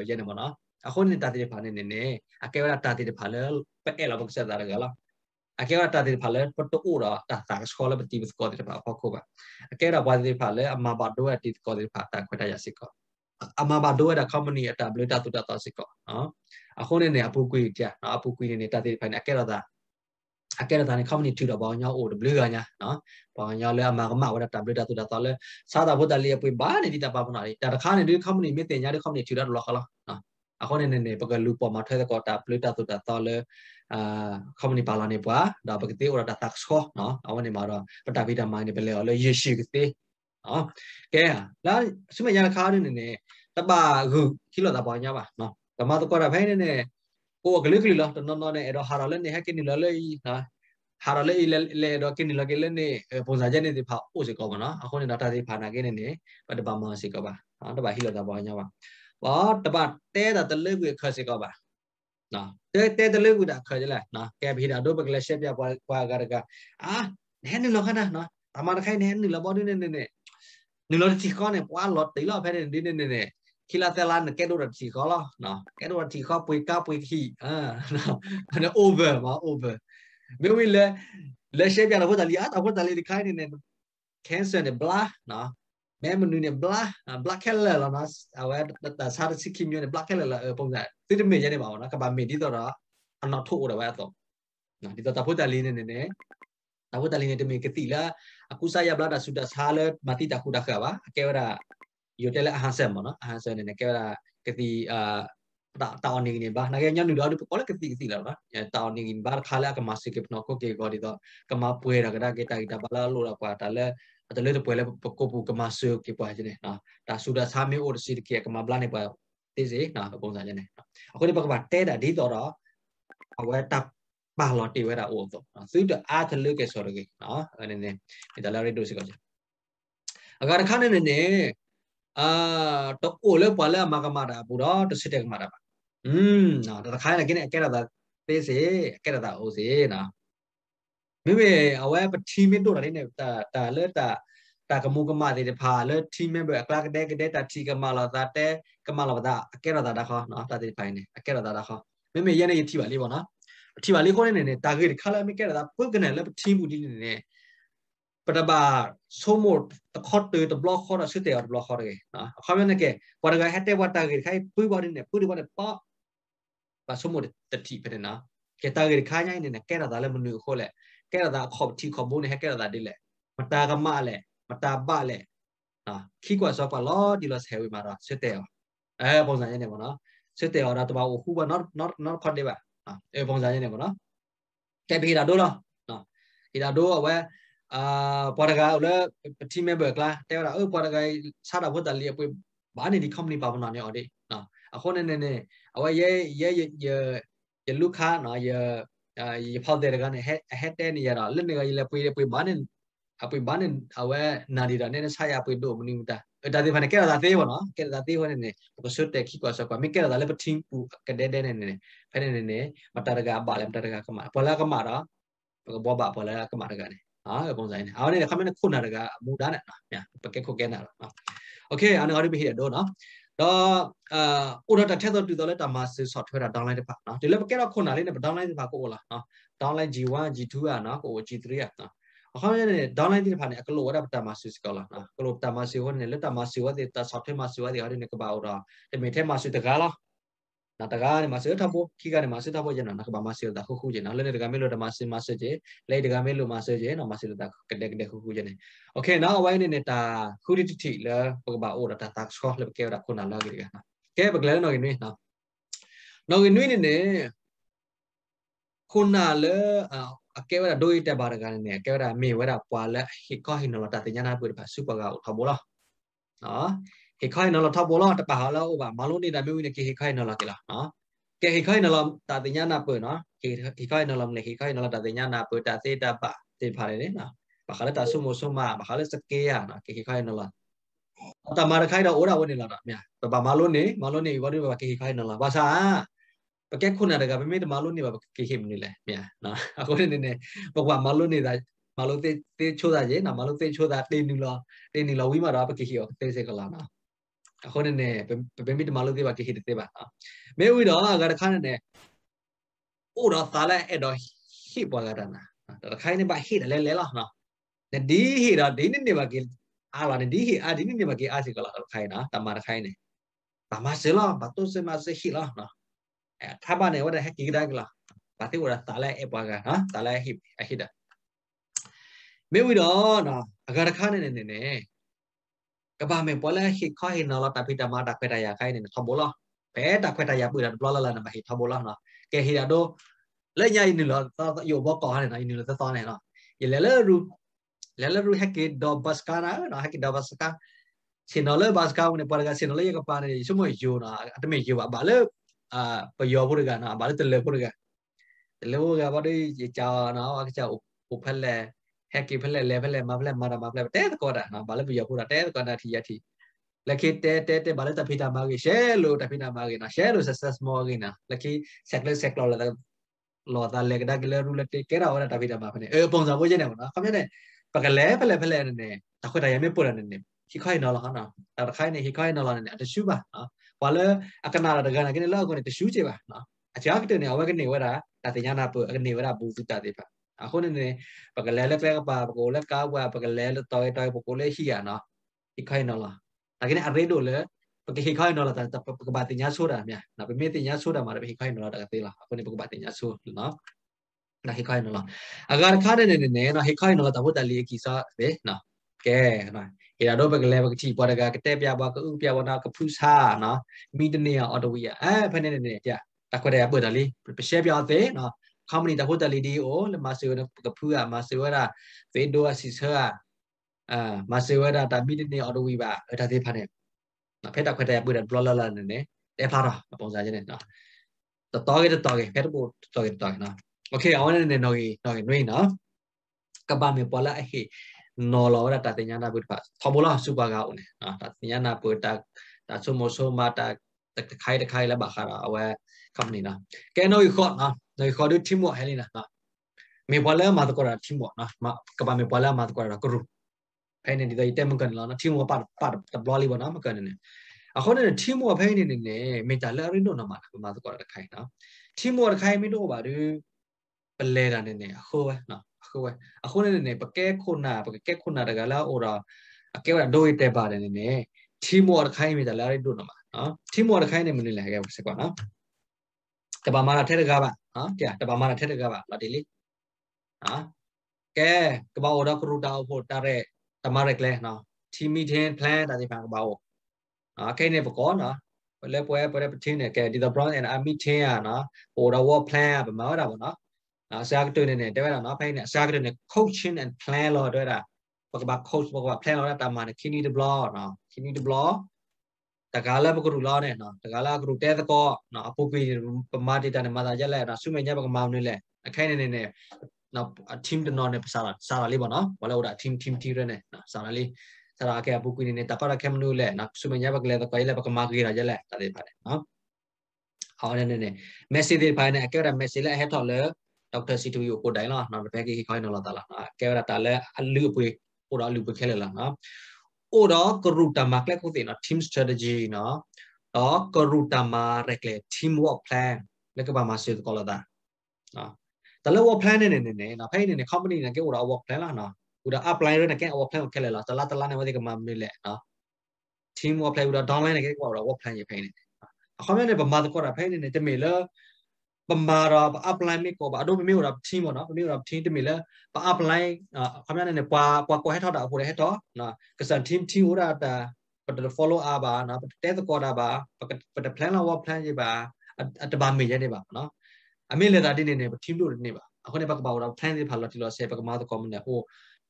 ရဲနေမနော်အခုနေတာတိဖာနေနေနေအကေဝတာတိဖာလဲပဲ့လောက်ပတ်စာတာကလား akera ta de phale pot ora ta ta scholar ba tibis ko de ba pa ko ba akera wa de phale amma ba do at ko de pha ta ko ta ya sik ko amma ba do at company at blue ta tu ta ta sik ko no a khone ne apu ku ja no apu ku ne ta de phane akera ta akera ta ne company tu da ba nya o blue ga nya no ba nya le amma ma wa ta blue ta tu ta ta le sa da bo ta le pui ba ne di ta ba na ta ta kha ne de company me te nya de company tu da lo khala no a khone ne ne ba lu pa ma thwe ta ko ta blue ta tu ta ta le အာခမနီပါလာနေပွာဒါပကတိဩရတာတက်စခောနော်အဝနေမှာတော့ပတဗိဒမိုင်းနေပဲလေလေယေရှိကတိနော်ကဲလာစုမရခါရနေနေတပါခုခီလောတာပါညာပါနော်ဓမ္မတကောရဖိုင်းနေနေကိုကလေးကလေးလားတနော်နော်နေအဲ့တော့ဟာရလည်းနေဟကိနီလလေနာဟာရလည်းလေလေတော့ကိနီလကလေးနေပုံစံချက်နေဒီဖာအိုစေကောပါနော်အခုနေတာတာဒီဖာနာကိနေနေပတပါမစေကောပါနော်တပါဟီလောတာပါညာပါဘာတပါတဲတာတလေးကိုခတ်စေကောပါနော်တဲတဲတလေကူတာခေါ်ကြလားနော်ကဲဖေးတာတို့ပကလက်ရှက်ပြကွာကွာကရကအာနဲနူလောခနာနော်အမန်ခိုင်နဲနူလောပေါ်နေနေနေနူလောတီခေါနေပွာလောတိလောဖဲနေနေနေနေခီလာတဲလာနကဲတို့တီခေါလောနော်ကဲတို့တီခေါပွေကပွေခီအာနော်အဲ့ over မ over မေဝီလေလက်ရှက်ပြလောပေါ်တာလီအတာပေါ်တာလီဒီခိုင်နေနေ cancer နဲ့ blah နော်မဲမနူးနေ black black color လာနာအဝဲတစားတစီကီမျိုးနေ black color လာပုံစံတိတမေရနေပါဘောနော်ကဘာမေဒီတော့အနောက်ထိုးရပါတော့နော်ဒီတော့တဖို့တလင်းနေနေနေတဖို့တလင်းနေတမေကတိလာအခုစားရပလာတာဆူတာစားလဲမတိတာခုတာခါပါအကဲဝရယိုတယ်အဟန်ဆမ်မနော်အဟန်ဆမ်နေနေကဲဝရကတိအာတောင်းနေနေပါနာကညနူတော့ပေါ်လက်ကတိစီလာပါတောင်းနေနေပါခါလာကမစိကေပနောကိုကေဂောဒီတော့ကမပွေရကဒါကေတာတာဘလာလိုလာကွာတာလဲအတလေတပွဲလဲကိုပူကမဆွေကေပွားခြင်းနဲ့နော်ဒါဆူဒါစာမျိုးအိုတစီတကေကမပလာနေပါတေးစေနော်ပုံစံခြင်းနဲ့အခုဒီဘက်ကပါတဲတာဒီတော်တော့အဝဲတပ်ပါလော်တီဝဲတာအိုတော့နော်သူတအားတလေကေဆော်ရကေနော်အနေနဲ့ဒီတလာရီတိုစီကောချက်အကရခါနေနေအာတော့အိုလဲပါလဲမကမာတာပူတော့တစစ်တက်မာတာပါอืมနော်ဒါခိုင်းလည်းကင်းနေအကဲရတာသေးစေအကဲရတာအိုစေနော် wewe awa team itu dari ne ta ta le ta ta kamu kema de pa le team member akla de de ta ti kema la ta te kema la ta akera ta da kho no ta de pai ne akera ta da kho me me yene yi ti ba le ba na ti ba le kho ne ne target kha la me kera ta pwe kne le team bu ni ne ပတဘာဆိုမို့တခေါ်တေတဘလောက်ခေါ်ရစစ်တဲ့ဘလောက်ခေါ်ရနော်အခါမင်းကဝရကဟက်တဲ့ဝတာကြီးခိုင်ပူပါနေပူပါနေပါပါဆိုမို့တတိပဲနော်ကဲတာကြီးခိုင်နေနေကဲတာလည်းမနူခေါ်လက်แก่ระขอบที่ขอบุญให้แก่ระดิแหละมาตากรรมะแหละมาตาบ้าแหละนะขี้กว่าสอบปลอดีลอเซวิมาราเสเตอเออปงสายเนี่ยบ่เนาะเสเตอราตัวบ่ฮู้บ่ not not not คอนเดบ่อ่ะเออปงสายเนี่ยบ่เนาะแกไปดาโดเนาะเนาะอีดาโดเอาไว้อ่าปอดกาเอาละทีมเมมเบอร์กลาแต่ว่าเออปอดกาซาดาบ่ตะลีอปวยบ้านนี่ดิคอมพานีบ่บ่เนาะเนี่ยออดิเนาะအခုနည်းနည်းနဲ့အဝရဲ့ရဲ့ရလူခါနော်ရရဖောက်တဲ့ကနေဟက်ဟက်တဲ့နေရတာလက်နေကကြီးလက်ပွေးတဲ့ပွေးဘာနဲ့အပွေးဘာနဲ့အဝဲနာဒီတာနဲ့ဆိုင်ရပွေးတို့မနီမတာဒါဒီဖန်ကဲလာသေးဘောနော်ကဲလာသေးဟောနေနေပကဆွတ်တဲ့ခိကွာဆောကွာမိကဲလာလည်းပထင်းပူကတဲ့တဲ့နေနေဖဲနေနေနေမတရကဘာလည်းမတရကကမာပေါ်လာကမာတော့ပကဘောဘာပေါ်လာကမာတကနေဟာပုံစံနေအောင်းနေခမင်းခုနာတကမူတာနဲ့နော်မြန်ပကဲခုကဲနာတော့နော်โอเคအနာရီဘီဟီတော့နော်တော့အာ order တစ်ထက်တော့တူတော့လဲတာမဆေ software တာ downline တစ်ဖက်နော်ဒီလည်းကဲတော့ခုနလေးနဲ့ downline တစ်ဖက်ကိုလာနော် downline G1 G2 อ่ะနော်ကို G3 อ่ะနော်အခါရတဲ့ downline တစ်ဖက်နဲ့အကလို့ဝရပတာမဆေကောလာနော်ကလို့တာမဆေဝနဲ့လက်တာမဆေဝတဲ့ software မဆေဝတဲ့ဟာတွေနဲ့ကပါတော့တမင်ထဲမဆေတကားလား na taga ni masih thampo kika ni masih thapo jena na ba masih da khu jena le daga melo da masih masih je le daga melo masih je na masih da kede kede khu jena okay now why ni ta khu ti ti la ba ba o da ta ta sho le ke da khu na la ge na ke ba gle no ni na no ni ni ne khu na le a ke da doi ta ba ga ni ne ke da me wa da kwa le hi ko hi no ta ti jana pu ba su pa ga o thapo la နော်ဟေခိုင်နလာထဘောလာတပဟာလာဥပါမလုံးနေတာမျိုးနေကေဟေခိုင်နလာကေလာနော်ကေဟေခိုင်နလာတာတင်ညာနာပွနော်ကေဟေခိုင်နလာမလေဟေခိုင်နလာတာတင်ညာနာပွတာစေတပတေဖာရဲနော်ဘာခလတာဆုမဆုမဘာခလစကေယာနော်ကေဟေခိုင်နလာတာမာရခိုင်တော့ဩရာဝနေလာတာမြဘာမလုံးနေမလုံးနေဘာလို့ဘာကေဟေခိုင်နလာဘာသာပကက်ခုနာတကပဲမေတမလုံးနေပါကေဟေမနေလဲမြနော်အခုနေနေဘာကမလုံးနေတာမလုံးသေးသေးချိုးတာရေနော်မလုံးသေးချိုးတာတင်းနူလာတင်းနူလာဝီမာတော့ပကေဟေရောသေးစေကလာနော်ဟိုနေနေဘယ်မိတမလို့သေးပါကိဟိသေးပါနော်မဲဝီတော့ကတခါနေနေအိုတော့သာလဲအဲ့တော့ဟိပေါ်ကတနာတခိုင်းနေပါဟိတယ်လဲလဲလားနော်ဒီဟိတော့ဒီနေ့နေပါကိအားလာနေဒီဟိအားဒီနေ့နေပါကိအားစီကလာခိုင်းနော်တမတခိုင်းနေဘာမစလားဘာတော့စမစဟိလားနော်အဲ့ထားပါနေဝတဲ့ဟကိကဒါကလားဘာတိဝရသာလဲအဲ့ပေါ်ကနော်သာလဲဟိအဟိတာမဲဝီတော့နော်အကတခါနေနေနေကဘာမေပေါ်လဲဟိခဟိနော်လာတပိတမတာခွဲတရာခိုင်းနေထဘောလားဘဲတာခွဲတရာပွေတာဘလလာလာနမဟိထဘောလားနော်ကဲဟိရတော့လက်ညာနေလားသာယောဘောကောဟာနေနော်နေလားသာနေနော်ယလဲလဲရူလဲလဲရူဟက်ကေဒေါ်ဘတ်ကာနာနော်ဟက်ကေဒေါ်ဘတ်ကာစင်နော်လဲဘတ်ကာဝင်ပေါ်ကစင်နော်လဲရကပါနေရှမယောနာအတမေယောပါဘာလဲအာပယောဘုရကနာဘာလဲတလဲဘုရကတလဲဘုရကဘာဒီကြာနော်အကချာအိုဖက်လဲ hack ဖလက် level လဲမဖလက်မာတာမဖလက်တဲသကောတာနော်ဘာလဲပြရဖို့တာတဲသကောတာထီရထီလက်ခေတဲတဲတဲဘာလဲတဖိတာမာကေရှဲလို့တဖိတာမာကေနော်ရှဲလို့ success more ကေနော်လက်ခေ set လက် set လောက်လာလောတာလက်ဒါကလေး rule တဲကဲရာဝရတဖိတာမာဖနေအဲပုံစံပိုးချင်းနေမနော်ခမရတဲ့ပကလဲဖလက်ဖလက်နေနေတခွတ်တရမြပို့ရနေနေခိခိုင်နော်လားနော်တခိုင်နေခိခိုင်နော်လားနေတရှူပါနော်ဘာလဲအကနာတကနာကနေလောက်ကနေတရှူချေပါနော်အကြာကတဲ့နေအဝဲကနေဝဲတာတတိညာနာပို့ကနေဝဲတာဘူးစုတတိပါအခုနေနေပကလဲလက်ကလက်ကပါပကိုလက်ကားဝပကလဲလက်တော်တော်ပကိုလဲရှိရနော်ဒီခိုင်နော်လားဒါကနေအရေးတို့လဲပကခိခိုင်နော်လားတာပကပါတင်ညာဆိုတာမြတ်နော်ပမေတင်ညာဆိုတာမှာပဲခိုင်နော်လားတကသေးလားအခုနေပကပါတင်ညာဆိုနော်နာဟိခိုင်နော်လားအဂါခါနေနေနေနော်ဟိခိုင်နော်လားတာဘုတ်တလီကီစာပဲနော်ကဲနော်ေရာတော့ပကလဲပကတိပေါ်တကကတဲ့ပြပွားကဥပြပွားနာကဖူးစာနော်မိတနေရအော်တဝီရအဲဖနေနေနေကြတခွတဲ့ပွတ်တယ်လေပရှဲပြသေးနော် company ta hotel lidi o le masewera kapua masewera vedo asisera ah masewera ta bit ni auto wi ba ta the phane နော်ဖက်တာခွက်တဲ့ပွေတဲ့ blog လာလာနေတယ်တဲဖာတော့ပုံစံချင်းနဲ့နော်တတော်ကြီးတတော်ကြီးဖက်တော့တော်ကြီးတော်နော်โอเคအောင်နေနေနော်ကြီးနော်ကြီးနှွေးနော်ကပမေပေါ်လာအဟိနော်လောရတာတညာနာပွေဖာထော်ဘောလာစူပါကောင်းနေနော်တညာနာပွေတာဒါဆုမဆုမတာတခိုင်တခိုင်လာဘာခါရာအဝဲ company นะแกนอยขอนะนอยขอดูทีมว่าให้เลยนะนะมีบอลแล้วมาตะกอราทีมว่านะมากระบะมีบอลแล้วมาตะกอรากรุဖဲနေဒီတိုင်းတက်မကန်လာနော် team ကပါပါတဘလလေးပါနော်မကန်နေအခုနဲ့ team ကဖဲနေနေနေမေတာလာရင်းတော့နော်မှာမှာတော့တခိုင်နော် team ကတခိုင်မင်းတော့ပါဒီပလဲတာနေနေအခုပဲနော်အခုပဲအခုနဲ့နေပကဲခုနာပကဲခုနာတကလာ ora အကဲကဒိုးရတဲ့ပါတယ်နေနေ team ကတခိုင်မေတာလာရင်းတော့နော်မှာနော် team ကတခိုင်နေမနေလဲခဲ့ပါစကွာနော်တဘာမာထဲတကားပါနော်တဲ့တဘာမာထဲတကားပါလာတယ်လေနော်ကဲကဘာအော်ဒါကရူတာဖို့တာရဲတမရက်လဲနော်ထီမီထင်း plan တာဒီပါကဘာဟုတ်နော်ခဲနေပကောနော်လဲပွဲပွဲပထင်းနေကဲဒီ the brown and i meeting อ่ะနော် order work plan อ่ะဗမာတာဗောနော်အစားကတွေ့နေတယ်တဲ့ဗျာနော်ဖိုင်းနေအစားကတွေ့နေ coaching and plan လို့တွေ့တာပကဘာ coach ပကဘာ plan လို့တာမှာ kidney the block နော် kidney the block tagala pakuru law ne no tagala kru te ta ko no apu pe ma de ta ne ma da ja le no su me nya ba ma ne le အခိုင်နေနေနဲ့နော် team တနော်နဲ့စာစာလေးပေါ့နော်ဝလာဟိုတာ team team team ရနဲ့နော်စာလေးစာရကေအပူကွင်းနေတပါရခဲမလို့လဲနော်စုမညာဘကလဲတကိုင်လဲဘကမာကြီးရကြလဲတာလေးပါတယ်နော်အော်နေနေနေ message တွေဖိုင်နေအကဲရ message လဲဟက်ထော်လဲဒေါက်တာစီတူယိုကိုတိုင်လားနော်ဘက်ကြီးခိုင်းနော်လာတာလားအကဲရတာလဲအလူပွေဟိုတာလူပွေခဲလဲလားနော်အိုတော့ကရူတာမာကလခုသိနော် team strategy နော်တော့ကရူတာမာရက်လေ team work plan လက်ကပါမှာဆွေးကောလာတာနော်တလော work plan နဲ့နေနေနော်ဖိနေနေ company နဲ့ကဲဟိုတော့ work plan လားနော်ဟိုတော့ apply ရနေကဲ work plan ကိုခက်လဲလားတလားတလားနဲ့ဝဲကမှာမေးလဲနော် team work plan ဟိုတော့ downline နဲ့ကဲဟိုတော့ work plan ရေးဖိနေနေအခေါ်မြနေဗမာတကောတာဖိနေနေတမေလားပမာရာပအပလိုင်းမေကောပါအတော့မမေကိုတာချင်းပေါ့နော်မမေကိုတာချင်းတမီလဲပအပလိုင်းအခမရနေပွာပွာကိုဟဲထောက်တာအဖို့လဲဟဲတော့နော်ကစန်ချင်းချင်းဟိုတာတာပတ follow up ပါနော်တဲသကောတာပါပတ plan လောက် plan ရေးပါအတပါမေရဲနေပါနော်အမေလဲတာတိနေနေ team လို့နေပါအခုနေဘက်ကပါတော့ plan ရေးပါလို့ဒီလိုဆဲဘက်ကမာသကောမနေဟို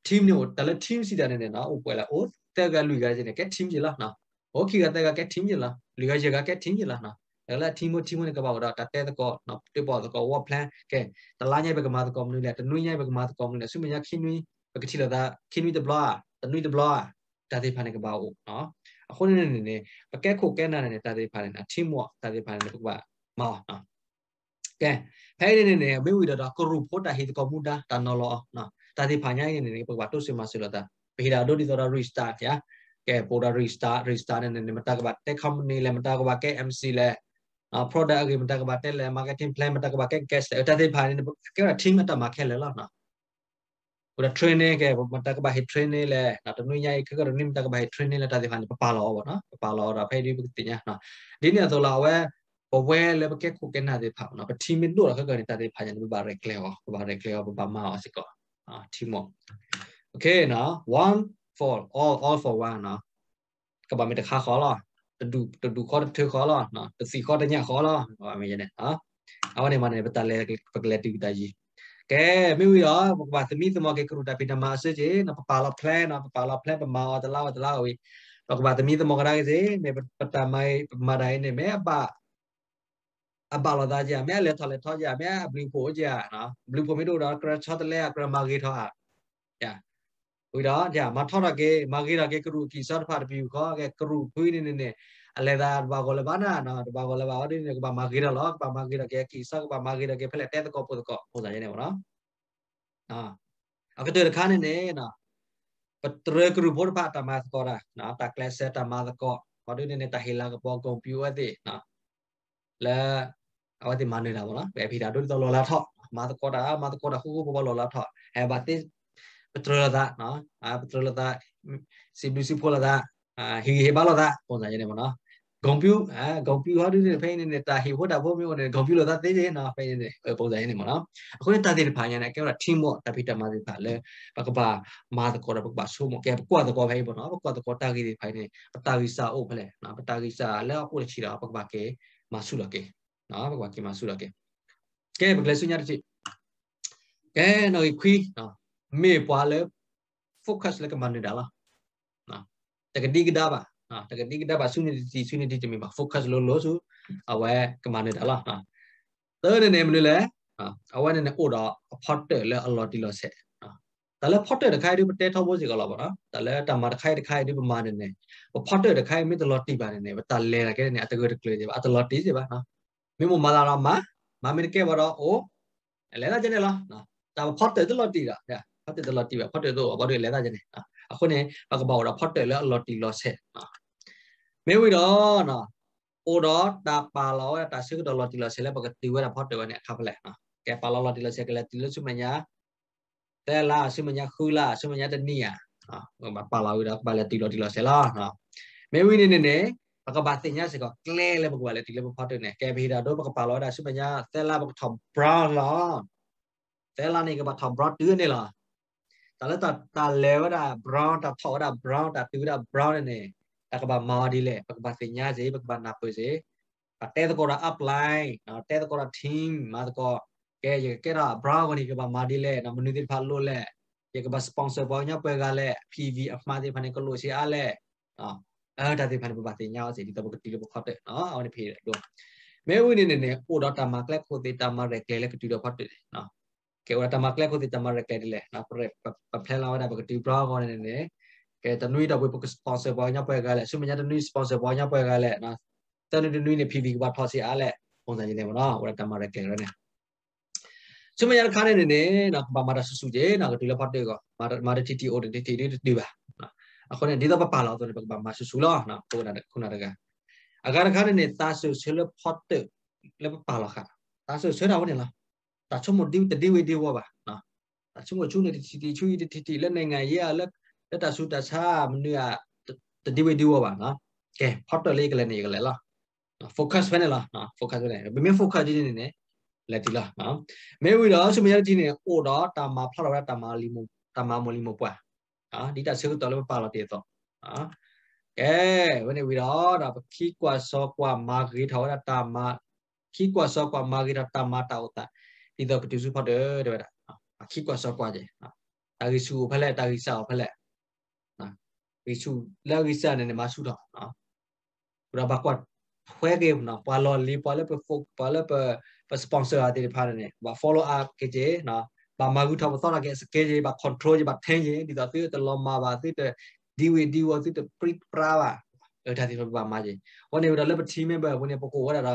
team နေကိုဒါလဲ team စီတာနေနေနော်ဟိုပွဲလာဟိုတဲကလူကြီးနေကဲ team ကြီးလားနော် okay ကတဲကကဲ team ကြီးလားလူကြီးကကဲ team ကြီးလားနော်ဒါလည်း team team နဲ့ကပါတော့တတဲတကောနော်တစ်ပေါ်တကော what plan ကဲတလားညိုက်ဘကမာတကောမလို့လဲတနွိညိုက်ဘကမာတကောမလို့လဲဆုမရခင်းနွိဘကတိလာတာခင်းနွိတဘလာတနွိတဘလာတာသေးဖာနေကပါဦးနော်အခုနေနေနေပကက်ခုကဲနာနေတဲ့တာသေးဖာနေတာ team work တာသေးဖာနေတဲ့ခုပါမောနော်ကဲဖဲနေနေနေမေဝီတော့ကရုဖို့တာဟိတကောမူတာတနော်လောနော်တာသေးဖာညိုက်နေနေပကပါတုစင်မဆလတာဘေဒါတို့ဒီတော့ restart ဗျာကဲ border restart restart နဲ့နေမတကပါ tech company လဲမတကပါကဲ MC လဲ product agreement ကဘာတက်လဲ marketing plan တကဘာကဲ cash တက်တဲ့ဖိုင်နေကဲ team တမှာခဲလဲလားနော်ဟို training ကဲမတကဘာ hit training လဲနော်တနည်းရိုက်ကကနိမတကဘာ hit training လဲတက်တဲ့ဖိုင်ပပါလောပေါ့နော်ပပါလောတာဖိုင်ဒီပတိညာနော်ဒီနေ့ဆိုလာဝဲပဝဲလဲကဲခုကဲနာတဲ့ဖောက်နော်ပတိမင်းတို့ကကနေတက်တဲ့ဖိုင်နေဘာရက်ကလဲဟောဘာရက်ကလဲဟောဘာမအောင်စကောအာ team โอเคနော် one for all all for one နော်ကဘာမတခါခေါ်လားတတူတတူခေါ်တခေါ်လာနော်တစီခေါ်တညခေါ်လာအမေရနေဟာအဝနေမနေပတလေပကလေတူတကြီးကဲမိဝီရောဘာသမီးသမကေကရူတာပိနမဆစ်ကြီးနော်ပပါလာဖလဲနော်ပပါလာဖလဲပမာတလာတလာဝေပကဘာသမီးသမကရာကြီးစေမေပတမိုင်ပမာတိုင်းနေမေအပအပါလာသားကြမဲလဲထော်လဲထော်ကြမဲဘလူးဖိုးကြနော်ဘလူးဖိုမီတို့တော့ကရချတ်လဲကရမာဂေထော်အားဝိရာကြာမထောက်ရကေမာကေရကေကရုကီစာတဖာတပီခောကေကရုခွေးနေနေနေအလေသာဘာကောလဘာနာနော်ဘာကောလဘာဒီနေကဘာမာကေရလောဘာမာကေရကေကီစာကဘာမာကေရကေဖလက်တဲတကောပုတ်ကောပုံစံရနေပါနော်အာအကတေခါနေနေနော်ပတရကရုဘောဖာတမတ်ကောရာနော်တကလက်ဆက်တမတ်ကောဘာဒီနေနေတဟေလာကပေါ်ကွန်ပျူတာတိနော်လာအဝတိမနေတာပါနော်ဘယ်ဖီတာတို့တော်လောလာထော့မာတကောတာမာတကောတာဟူဟူဘောလောလာထော့အဲဘာတိ petrolada နော်အာ petrolada CBC polada ဟီဟေဘလောဒါပုံစံရနေမနော်ဂုံပြူအာဂုံပြူဟာဒီနေဖိနေနေတာဟေဝတာဖို့မျိုးနေဂုံပြူလောဒါသေးသေးနော်ဖိနေနေပုံစံရနေမနော်အခုတာတိဖာညာနေကဲတော့ team work တပိတမစီပါလေပကပါမာတကောတော့ပကပါဆိုမကဲပကွာတကောဖိပေါ့နော်ပကွာတကောတာကြီးတွေဖိနေပတာကြီးစာအုပ်ဖလဲနော်ပတာကြီးစာလည်းအခုလည်းချီတာပကပါကဲမဆုလကဲနော်ပကပါကဲမဆုလကဲကဲပကလေးစညာတိကဲနော်ခွီးနော်မေပွားလဲ focus လကမနေဒါလားနော်တကတိကဒါပါနော်တကတိကဒါပါဆုနေတီဆုနေတီတမီပါ focus လို့လို့ဆိုအဝဲကမနေဒါလားနော်တဲ့နေနေမလို့လဲအဝဲနေနေအိုတော့ apart လဲအလော်တီလော်ဆက်ဒါလည်း photo တစ်ခိုင်ဒီတဲထောက်ဖို့စီကလာပါနော်ဒါလည်းတမတစ်ခိုင်တစ်ခိုင်ဒီပမာနေနေ photo တစ်ခိုင်မိတလော်တီပါနေနေဒါလဲရခဲ့နေအတကွတကလေးပါအတလော်တီစီပါနော်မိမမလာတော့မမမင်းကဲပါတော့အိုလဲလာကျနေလားနော်ဒါ photo တလော်တီတာဖောက်တယ်လော်တီပဲဖောက်တယ်တော့ဘောတွေလဲတာကျနေနော်အခုနေဘကဘောတော့ဖောက်တယ်လော်လော်တီလော်ဆက်နော်မေဝီတော့နော်အိုတော့တာပါလောတာစုကတော်လော်တီလော်ဆက်လဲပကတိဝဲတာဖောက်တယ်ဝဲနေအခါဖလဲနော်ကဲပါလောလော်တီလော်ဆက်ကလဲတီလို့စုမညာတဲလာစုမညာခူလာစုမညာတနီယာနော်ဘာပါလာဝီတော့ပါလဲတီလော်တီလော်ဆက်လားနော်မေဝီနေနေနေပကဘာတင်ညာစကကလဲလဲပကဘာလဲတီလဲဖောက်တယ်နေကဲဘေဒါတော့ပကပါလောတာစုမညာတဲလာပကထောင်ဘရာလာ thế là này các bạn thầm brót đứa này là တလတတလဲဝတာ brown တာဖောတာ brown တာတူတာ brown နဲ့တကဘာမာဒီလေပကဘာစညာစေပကဘာနာပွေစေတဲတကောတာ apply နော်တဲတကောတာ team မာတကောကဲရေကဲတာ brown ကနေကဘာမာဒီလေနော်မနူတိဖာလို့လေရေကဘာ sponsor ပေါ်ညပွဲကလည်း PV အမှားတိဖာနေကလို့ရှိအားလေနော်အဲ့ဒါတိဖာနေပကဘာစညာစေဒီတော့ပကတိလို့ခေါ်တယ်နော်အောင်းနေဖေးတယ်တော့မဲဝင်းနေနေနဲ့ order တာမှာ clap ကို data မှာ regular ကတူတော့ဖတ်တယ်နော် ke ora tamak le khoti tamak rek le le na pre paphela wa da ba ti bra ko ne ne ke tanui da we sponsor ba nya pa ga le sumanya tanui sponsor ba nya pa ga le na tanui tanui ne pv ba thot si a le ပုံစံကြီးနေပါတော့ ora tamak rek le ne sumanya kha ne ne na ba ma da su su je na ga ti la phat de ko ma ma da ti ti o de ti de ti ba အခုနဲ့ဒေတာပပါလာတော့ဘကမှာဆူဆူလာနော်ပုံနာခုနာတကအဂါရခါနဲ့တာဆူဆူလဖတ်တလပပါလာခါတာဆူဆူတာဝင်လား tachum mo diu tadi we diu ba na tachum mo chune ti ti chui ti ti la nai ngai ya la la ta su ta cha mun ya tadi we diu ba na ke phot le ke le ni ke le la focus wen la na focus wen be me focus ji ni ne la ti la na me wi da su me ya ji ni o da ta ma phot da ta ma li mo ta ma mo li mo pa na di ta su ta le pa la ti to na ကဲဝနေဝီတော့ဒါခီကွာစောကွာမာဂရီထောတာတာမာခီကွာစောကွာမာဂရီတာမာတောတာ either ပတူစုဖတ်တယ်တဲ့ဗျာခိကွာဆော့ကွာကြဟာတာဂီစုကိုဖက်လက်တာဂီစာကိုဖက်လက်နော်ဂီစုလက်ဂီစာနဲ့နေမှာစုတော့နော်ဘရာဘကွာခွဲကေနော်ပါလော်လီပါလပဖို့ပါလပစပွန်ဆာအတေဖာနေဘာ follow up ကေကြနော်ဘာမကူထောက်မသောတာကေစကေကြဘာ control ကြဘာထင်းကြဒီတော့သေတလောမှာပါသေတဒီဝေဒီဝသေတပရိပရာပါလောတာဒီဘာမှာကြဝနေတော့လက်ပတီမင်းပဲဝနေပကိုဝရတာ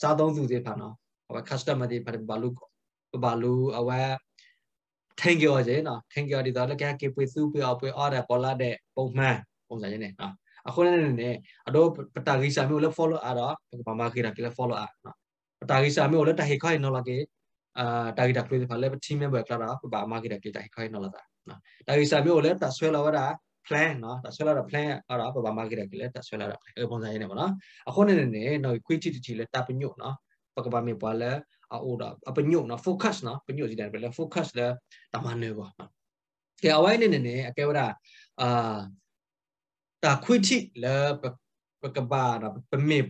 စားသုံးစုသေးဖာနော်ဘာ customer တွေဘာလို့ balu awa thank you ကျေနော် thank you ဒီတော့လက်ကကေပွေစုပြောပွေအော်တယ်ပေါ်လာတဲ့ပုံမှန်ပုံစံချင်းနဲ့နော်အခုလည်းနည်းနည်းအတော့ပတာဂီစာမျိုးလည်း follow အားတော့ဘာမှခေတာကလည်း follow အားနော်ပတာဂီစာမျိုးလည်းတဟိခိုင်းနော်လာကေအာတာဂီတာကလေးဖာလည်း team member ကလာဘာမှခေတာကေတဟိခိုင်းနော်လာတာနော်တာဂီစာမျိုးလည်းတဆွဲလာရတာ plan เนาะတဆွဲလာတာ plan အားတော့ဘာမှခေတာကေလည်းတဆွဲလာတာပုံစံချင်းနဲ့ပေါ့နော်အခုနည်းနည်းနော် quick တိတိလေးတပညို့နော်ပကဘာမေပွာလည်း oder apa nyok na focus na penyok jidan bela focus la tamane ba ke awai ne ne ne ke ora a ta khwiti la ပကဘာရာပမေ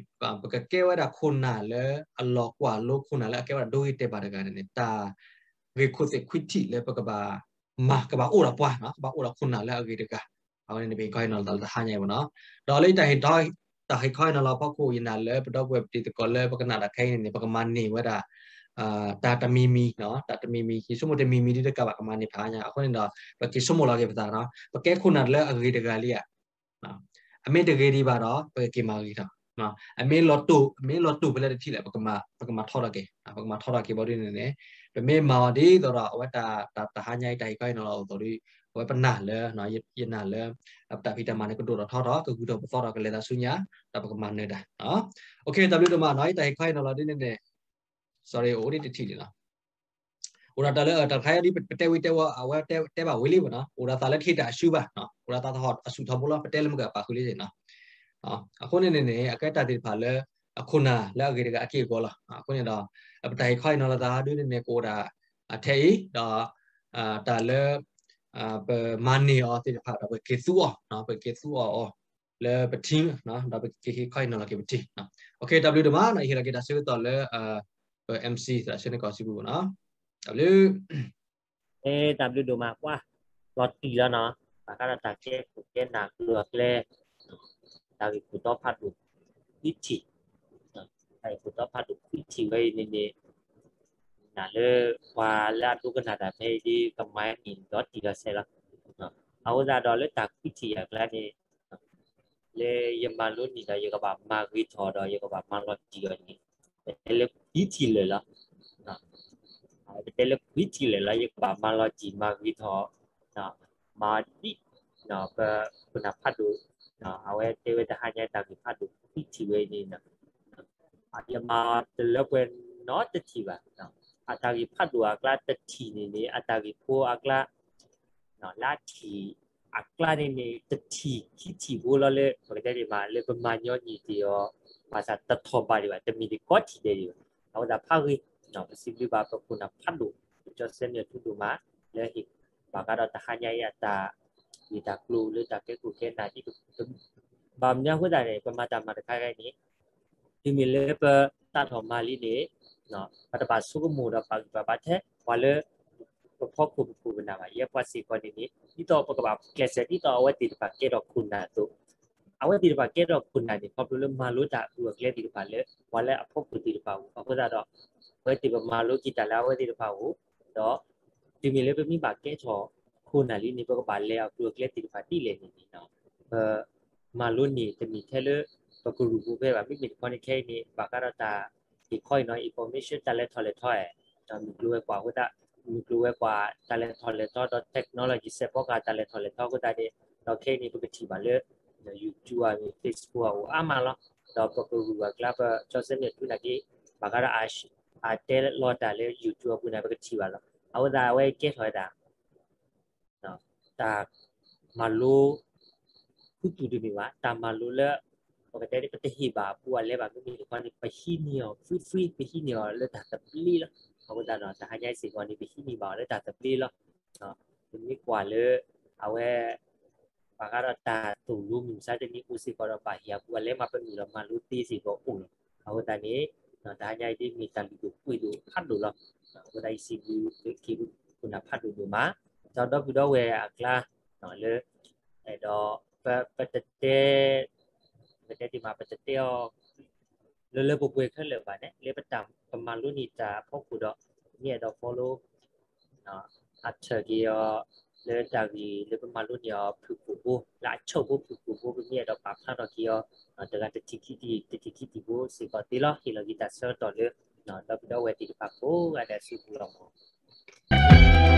ပကကေဝရာခုနာလေအလောကွာလောခုနာလေကေဝရာဒိုဟိတေပါရကန်နေတာဝေခုစေခွတိလေပကဘာမကဘာအိုရာပွားနော်ဘာအိုရာခုနာလေအဂေတကအော်နေဘေကိုင်းနော်ဒါဟာညေဘနော်ဒေါ်လေးတိုင်ဒေါ် ta hai khoi na la pa ko yin na le pa dok web ti ko le pa kana da khai ni pa kaman ni wa da တာတမီမီနော်တာတမီမီဟိစမတမီမီဒီတကပါကမနိဖာညာအခုနေတော့ပကိစမလာကေပတာနော်ပကဲခုနလဲအဂေတကလေးอ่ะနော်အမေတကယ်ဒီပါတော့ပကိမာလီတော့နော်အမေလော်တိုအမေလော်တိုဘယ်လက်တိလဲပကမပကမထောက်ရကေပကမထောက်ရကေဘောဒီနေနေပမေမာဒီတော့အဝတာတာဟာညာတိုင်ကိုင်းနော်တော်ဒီဝပနာလဲနော်ယနာလဲအပတဖိတမနကတို့တော့ထောက်တော့ကကူတော့ပသောတော့ကလေးတာဆုညာတပကမနေတာနော်โอเค W တမနော်တိုင်ခိုင်းတော့လာတင်းနေ sorry အိုဒီတတိနော်ိုရာတလည်းတခိုင်ရီပတဲဝီတဲဝအဝဲတဲတဲပါဝေးလေးပေါ့နော်ဟိုရာသာလည်းထိတာအရှုပါနော်ဟိုရာသာဟောအရှုထဘောလားပတဲလည်းမကပါခုလေးစင်နော်နော်အခုနေနေနေအကက်တာတိပါလည်းအခုနာလည်းအကြီးကအကြီးကောလားအခုနေတော့ပတိုင်ခိုင်နော်လာတာဒွိနေကိုတာအထေးတော့အာတလည်း uh per money or the part of ke su or no per ke su or or le per team no da per ke ke kai no la ke per team no okay w တမနော်ဟိရကေတာဆေတော့လေအာ per mc ဒါရှင်းကောစီဘူးနော် w เอ w ดูมากว่าลอตตีแล้วเนาะปากกาตาเจ็บเจ็บหนักเลือกแรกดาวิกุตอพัดดุวิธีไอ้กุตอพัดดุวิธีไว้นี่นะเลวาลาทุกขนาดแต่ไม่ดีก็ไม่มีดอตีก็เสร็จแล้วเอาจะดอเลตักพิธีอะไรนี่เลยยังมาลุ้นนี่ก็ยังกับมาวิทอดอยังกับมาลอดีอันนี้เลยพิธีเลยละนะเลยพิธีเลยละยังกับมาลอดีมาวิทอนะมาดินะก็คุณพัดดูนะเอาไว้เทวดาหายตักพัดดูพิธีเวนี่นะอาจจะมาแต่ละเป็น not achievable. အတာကြီးဖတ်တူအကလာတတိနေနေအတာကြီးဖိုးအကလာနော်လာတီအကလာနေနေတတိခီတီဘောလာလေဘာကြတဲ့မှာလေပမာညောညီတီရောဘာသာတထောပါဒီပါတမီဒီကောတီတယ်ရောအော်ဒါဖာကြီးနော်ပစီဘီဘာပကုနာဖတ်လို့ကျော်စင်ရတူတူမှာလေဟိဘာကတော့တခါညရတာဒီတကလူလေတကဲကုကဲနာတီဘာမြဟုတ်တယ်ပမာတာမှာတခါခိုင်းနေဒီမီလေပတထောမာလီနေ no atapa sugumu da pa ba ba the wala pho ku ku na ma ye pa si ko ni ni ti to pa ba ke se ti to wa ti pa ke ro kun na tu awa ti pa ke ro kun na ni pho lu ma lu da u ke ti pa le wala pho ku ti pa u pho da do wa ti pa ma lu ki ta la wa ti pa u do ti mi le pe mi ba ke cho ku na li ni pa ba le a u ke ti pa ti le ni ni no ma lu ni ti mi the le pa ku ru bu be ba mi mi ko ni ke ni ba ka ra ta ဒီ coin เนาะ information ตะเล็ดทอเลทอดอมีกลัวกว่าก็ตะมีกลัวกว่าตะเล็ดทอเลทอดอ technology เสพก็ตะเล็ดทอเลทอก็ตะดิดอเคนี่ปกติมาเลย YouTube อ่ะ Facebook อ่ะอ่ะมาละดอปกติว่า club จอเซเนี่ยคุณน่ะดิบากะอาชอาเตลอตะเลย YouTube คุณน่ะปกติว่าละเอาดาไว้เก็บไว้ดาเนาะตามาลูခုတူတူမိပါတာမလိုလက် wakati pati hiba puwa leba mimi kwa ni pahinio free free pahinio le ta ta pli lo ko da no ta ha jai si kwa ni pahini ba le ta ta pli lo ha ni kwa le awe pakara ta tu lu mi sa de ni usi ko ro pa ya puwa le ma pe mi lo ma lu ti si ko u ko ta ni no ta jai di mi ta du pui du khat du lo ko dai si bu ki bu kuna phat du ma cho do bu do we akla no le do pa pa te jadi ma petetio lele bubue ke le ba ne le petam pemalu ni ta phoku do ni do follow no acha gi yo le ta gi le pemalu ni yo phu pu bu la chou bu phu pu bu ni do pa pha do gi yo ta ga te tiki ti te tiki ti bu si ko ti lo ki lo gi ta so to le no do do we ti pa ko ada si bu lo Thank you.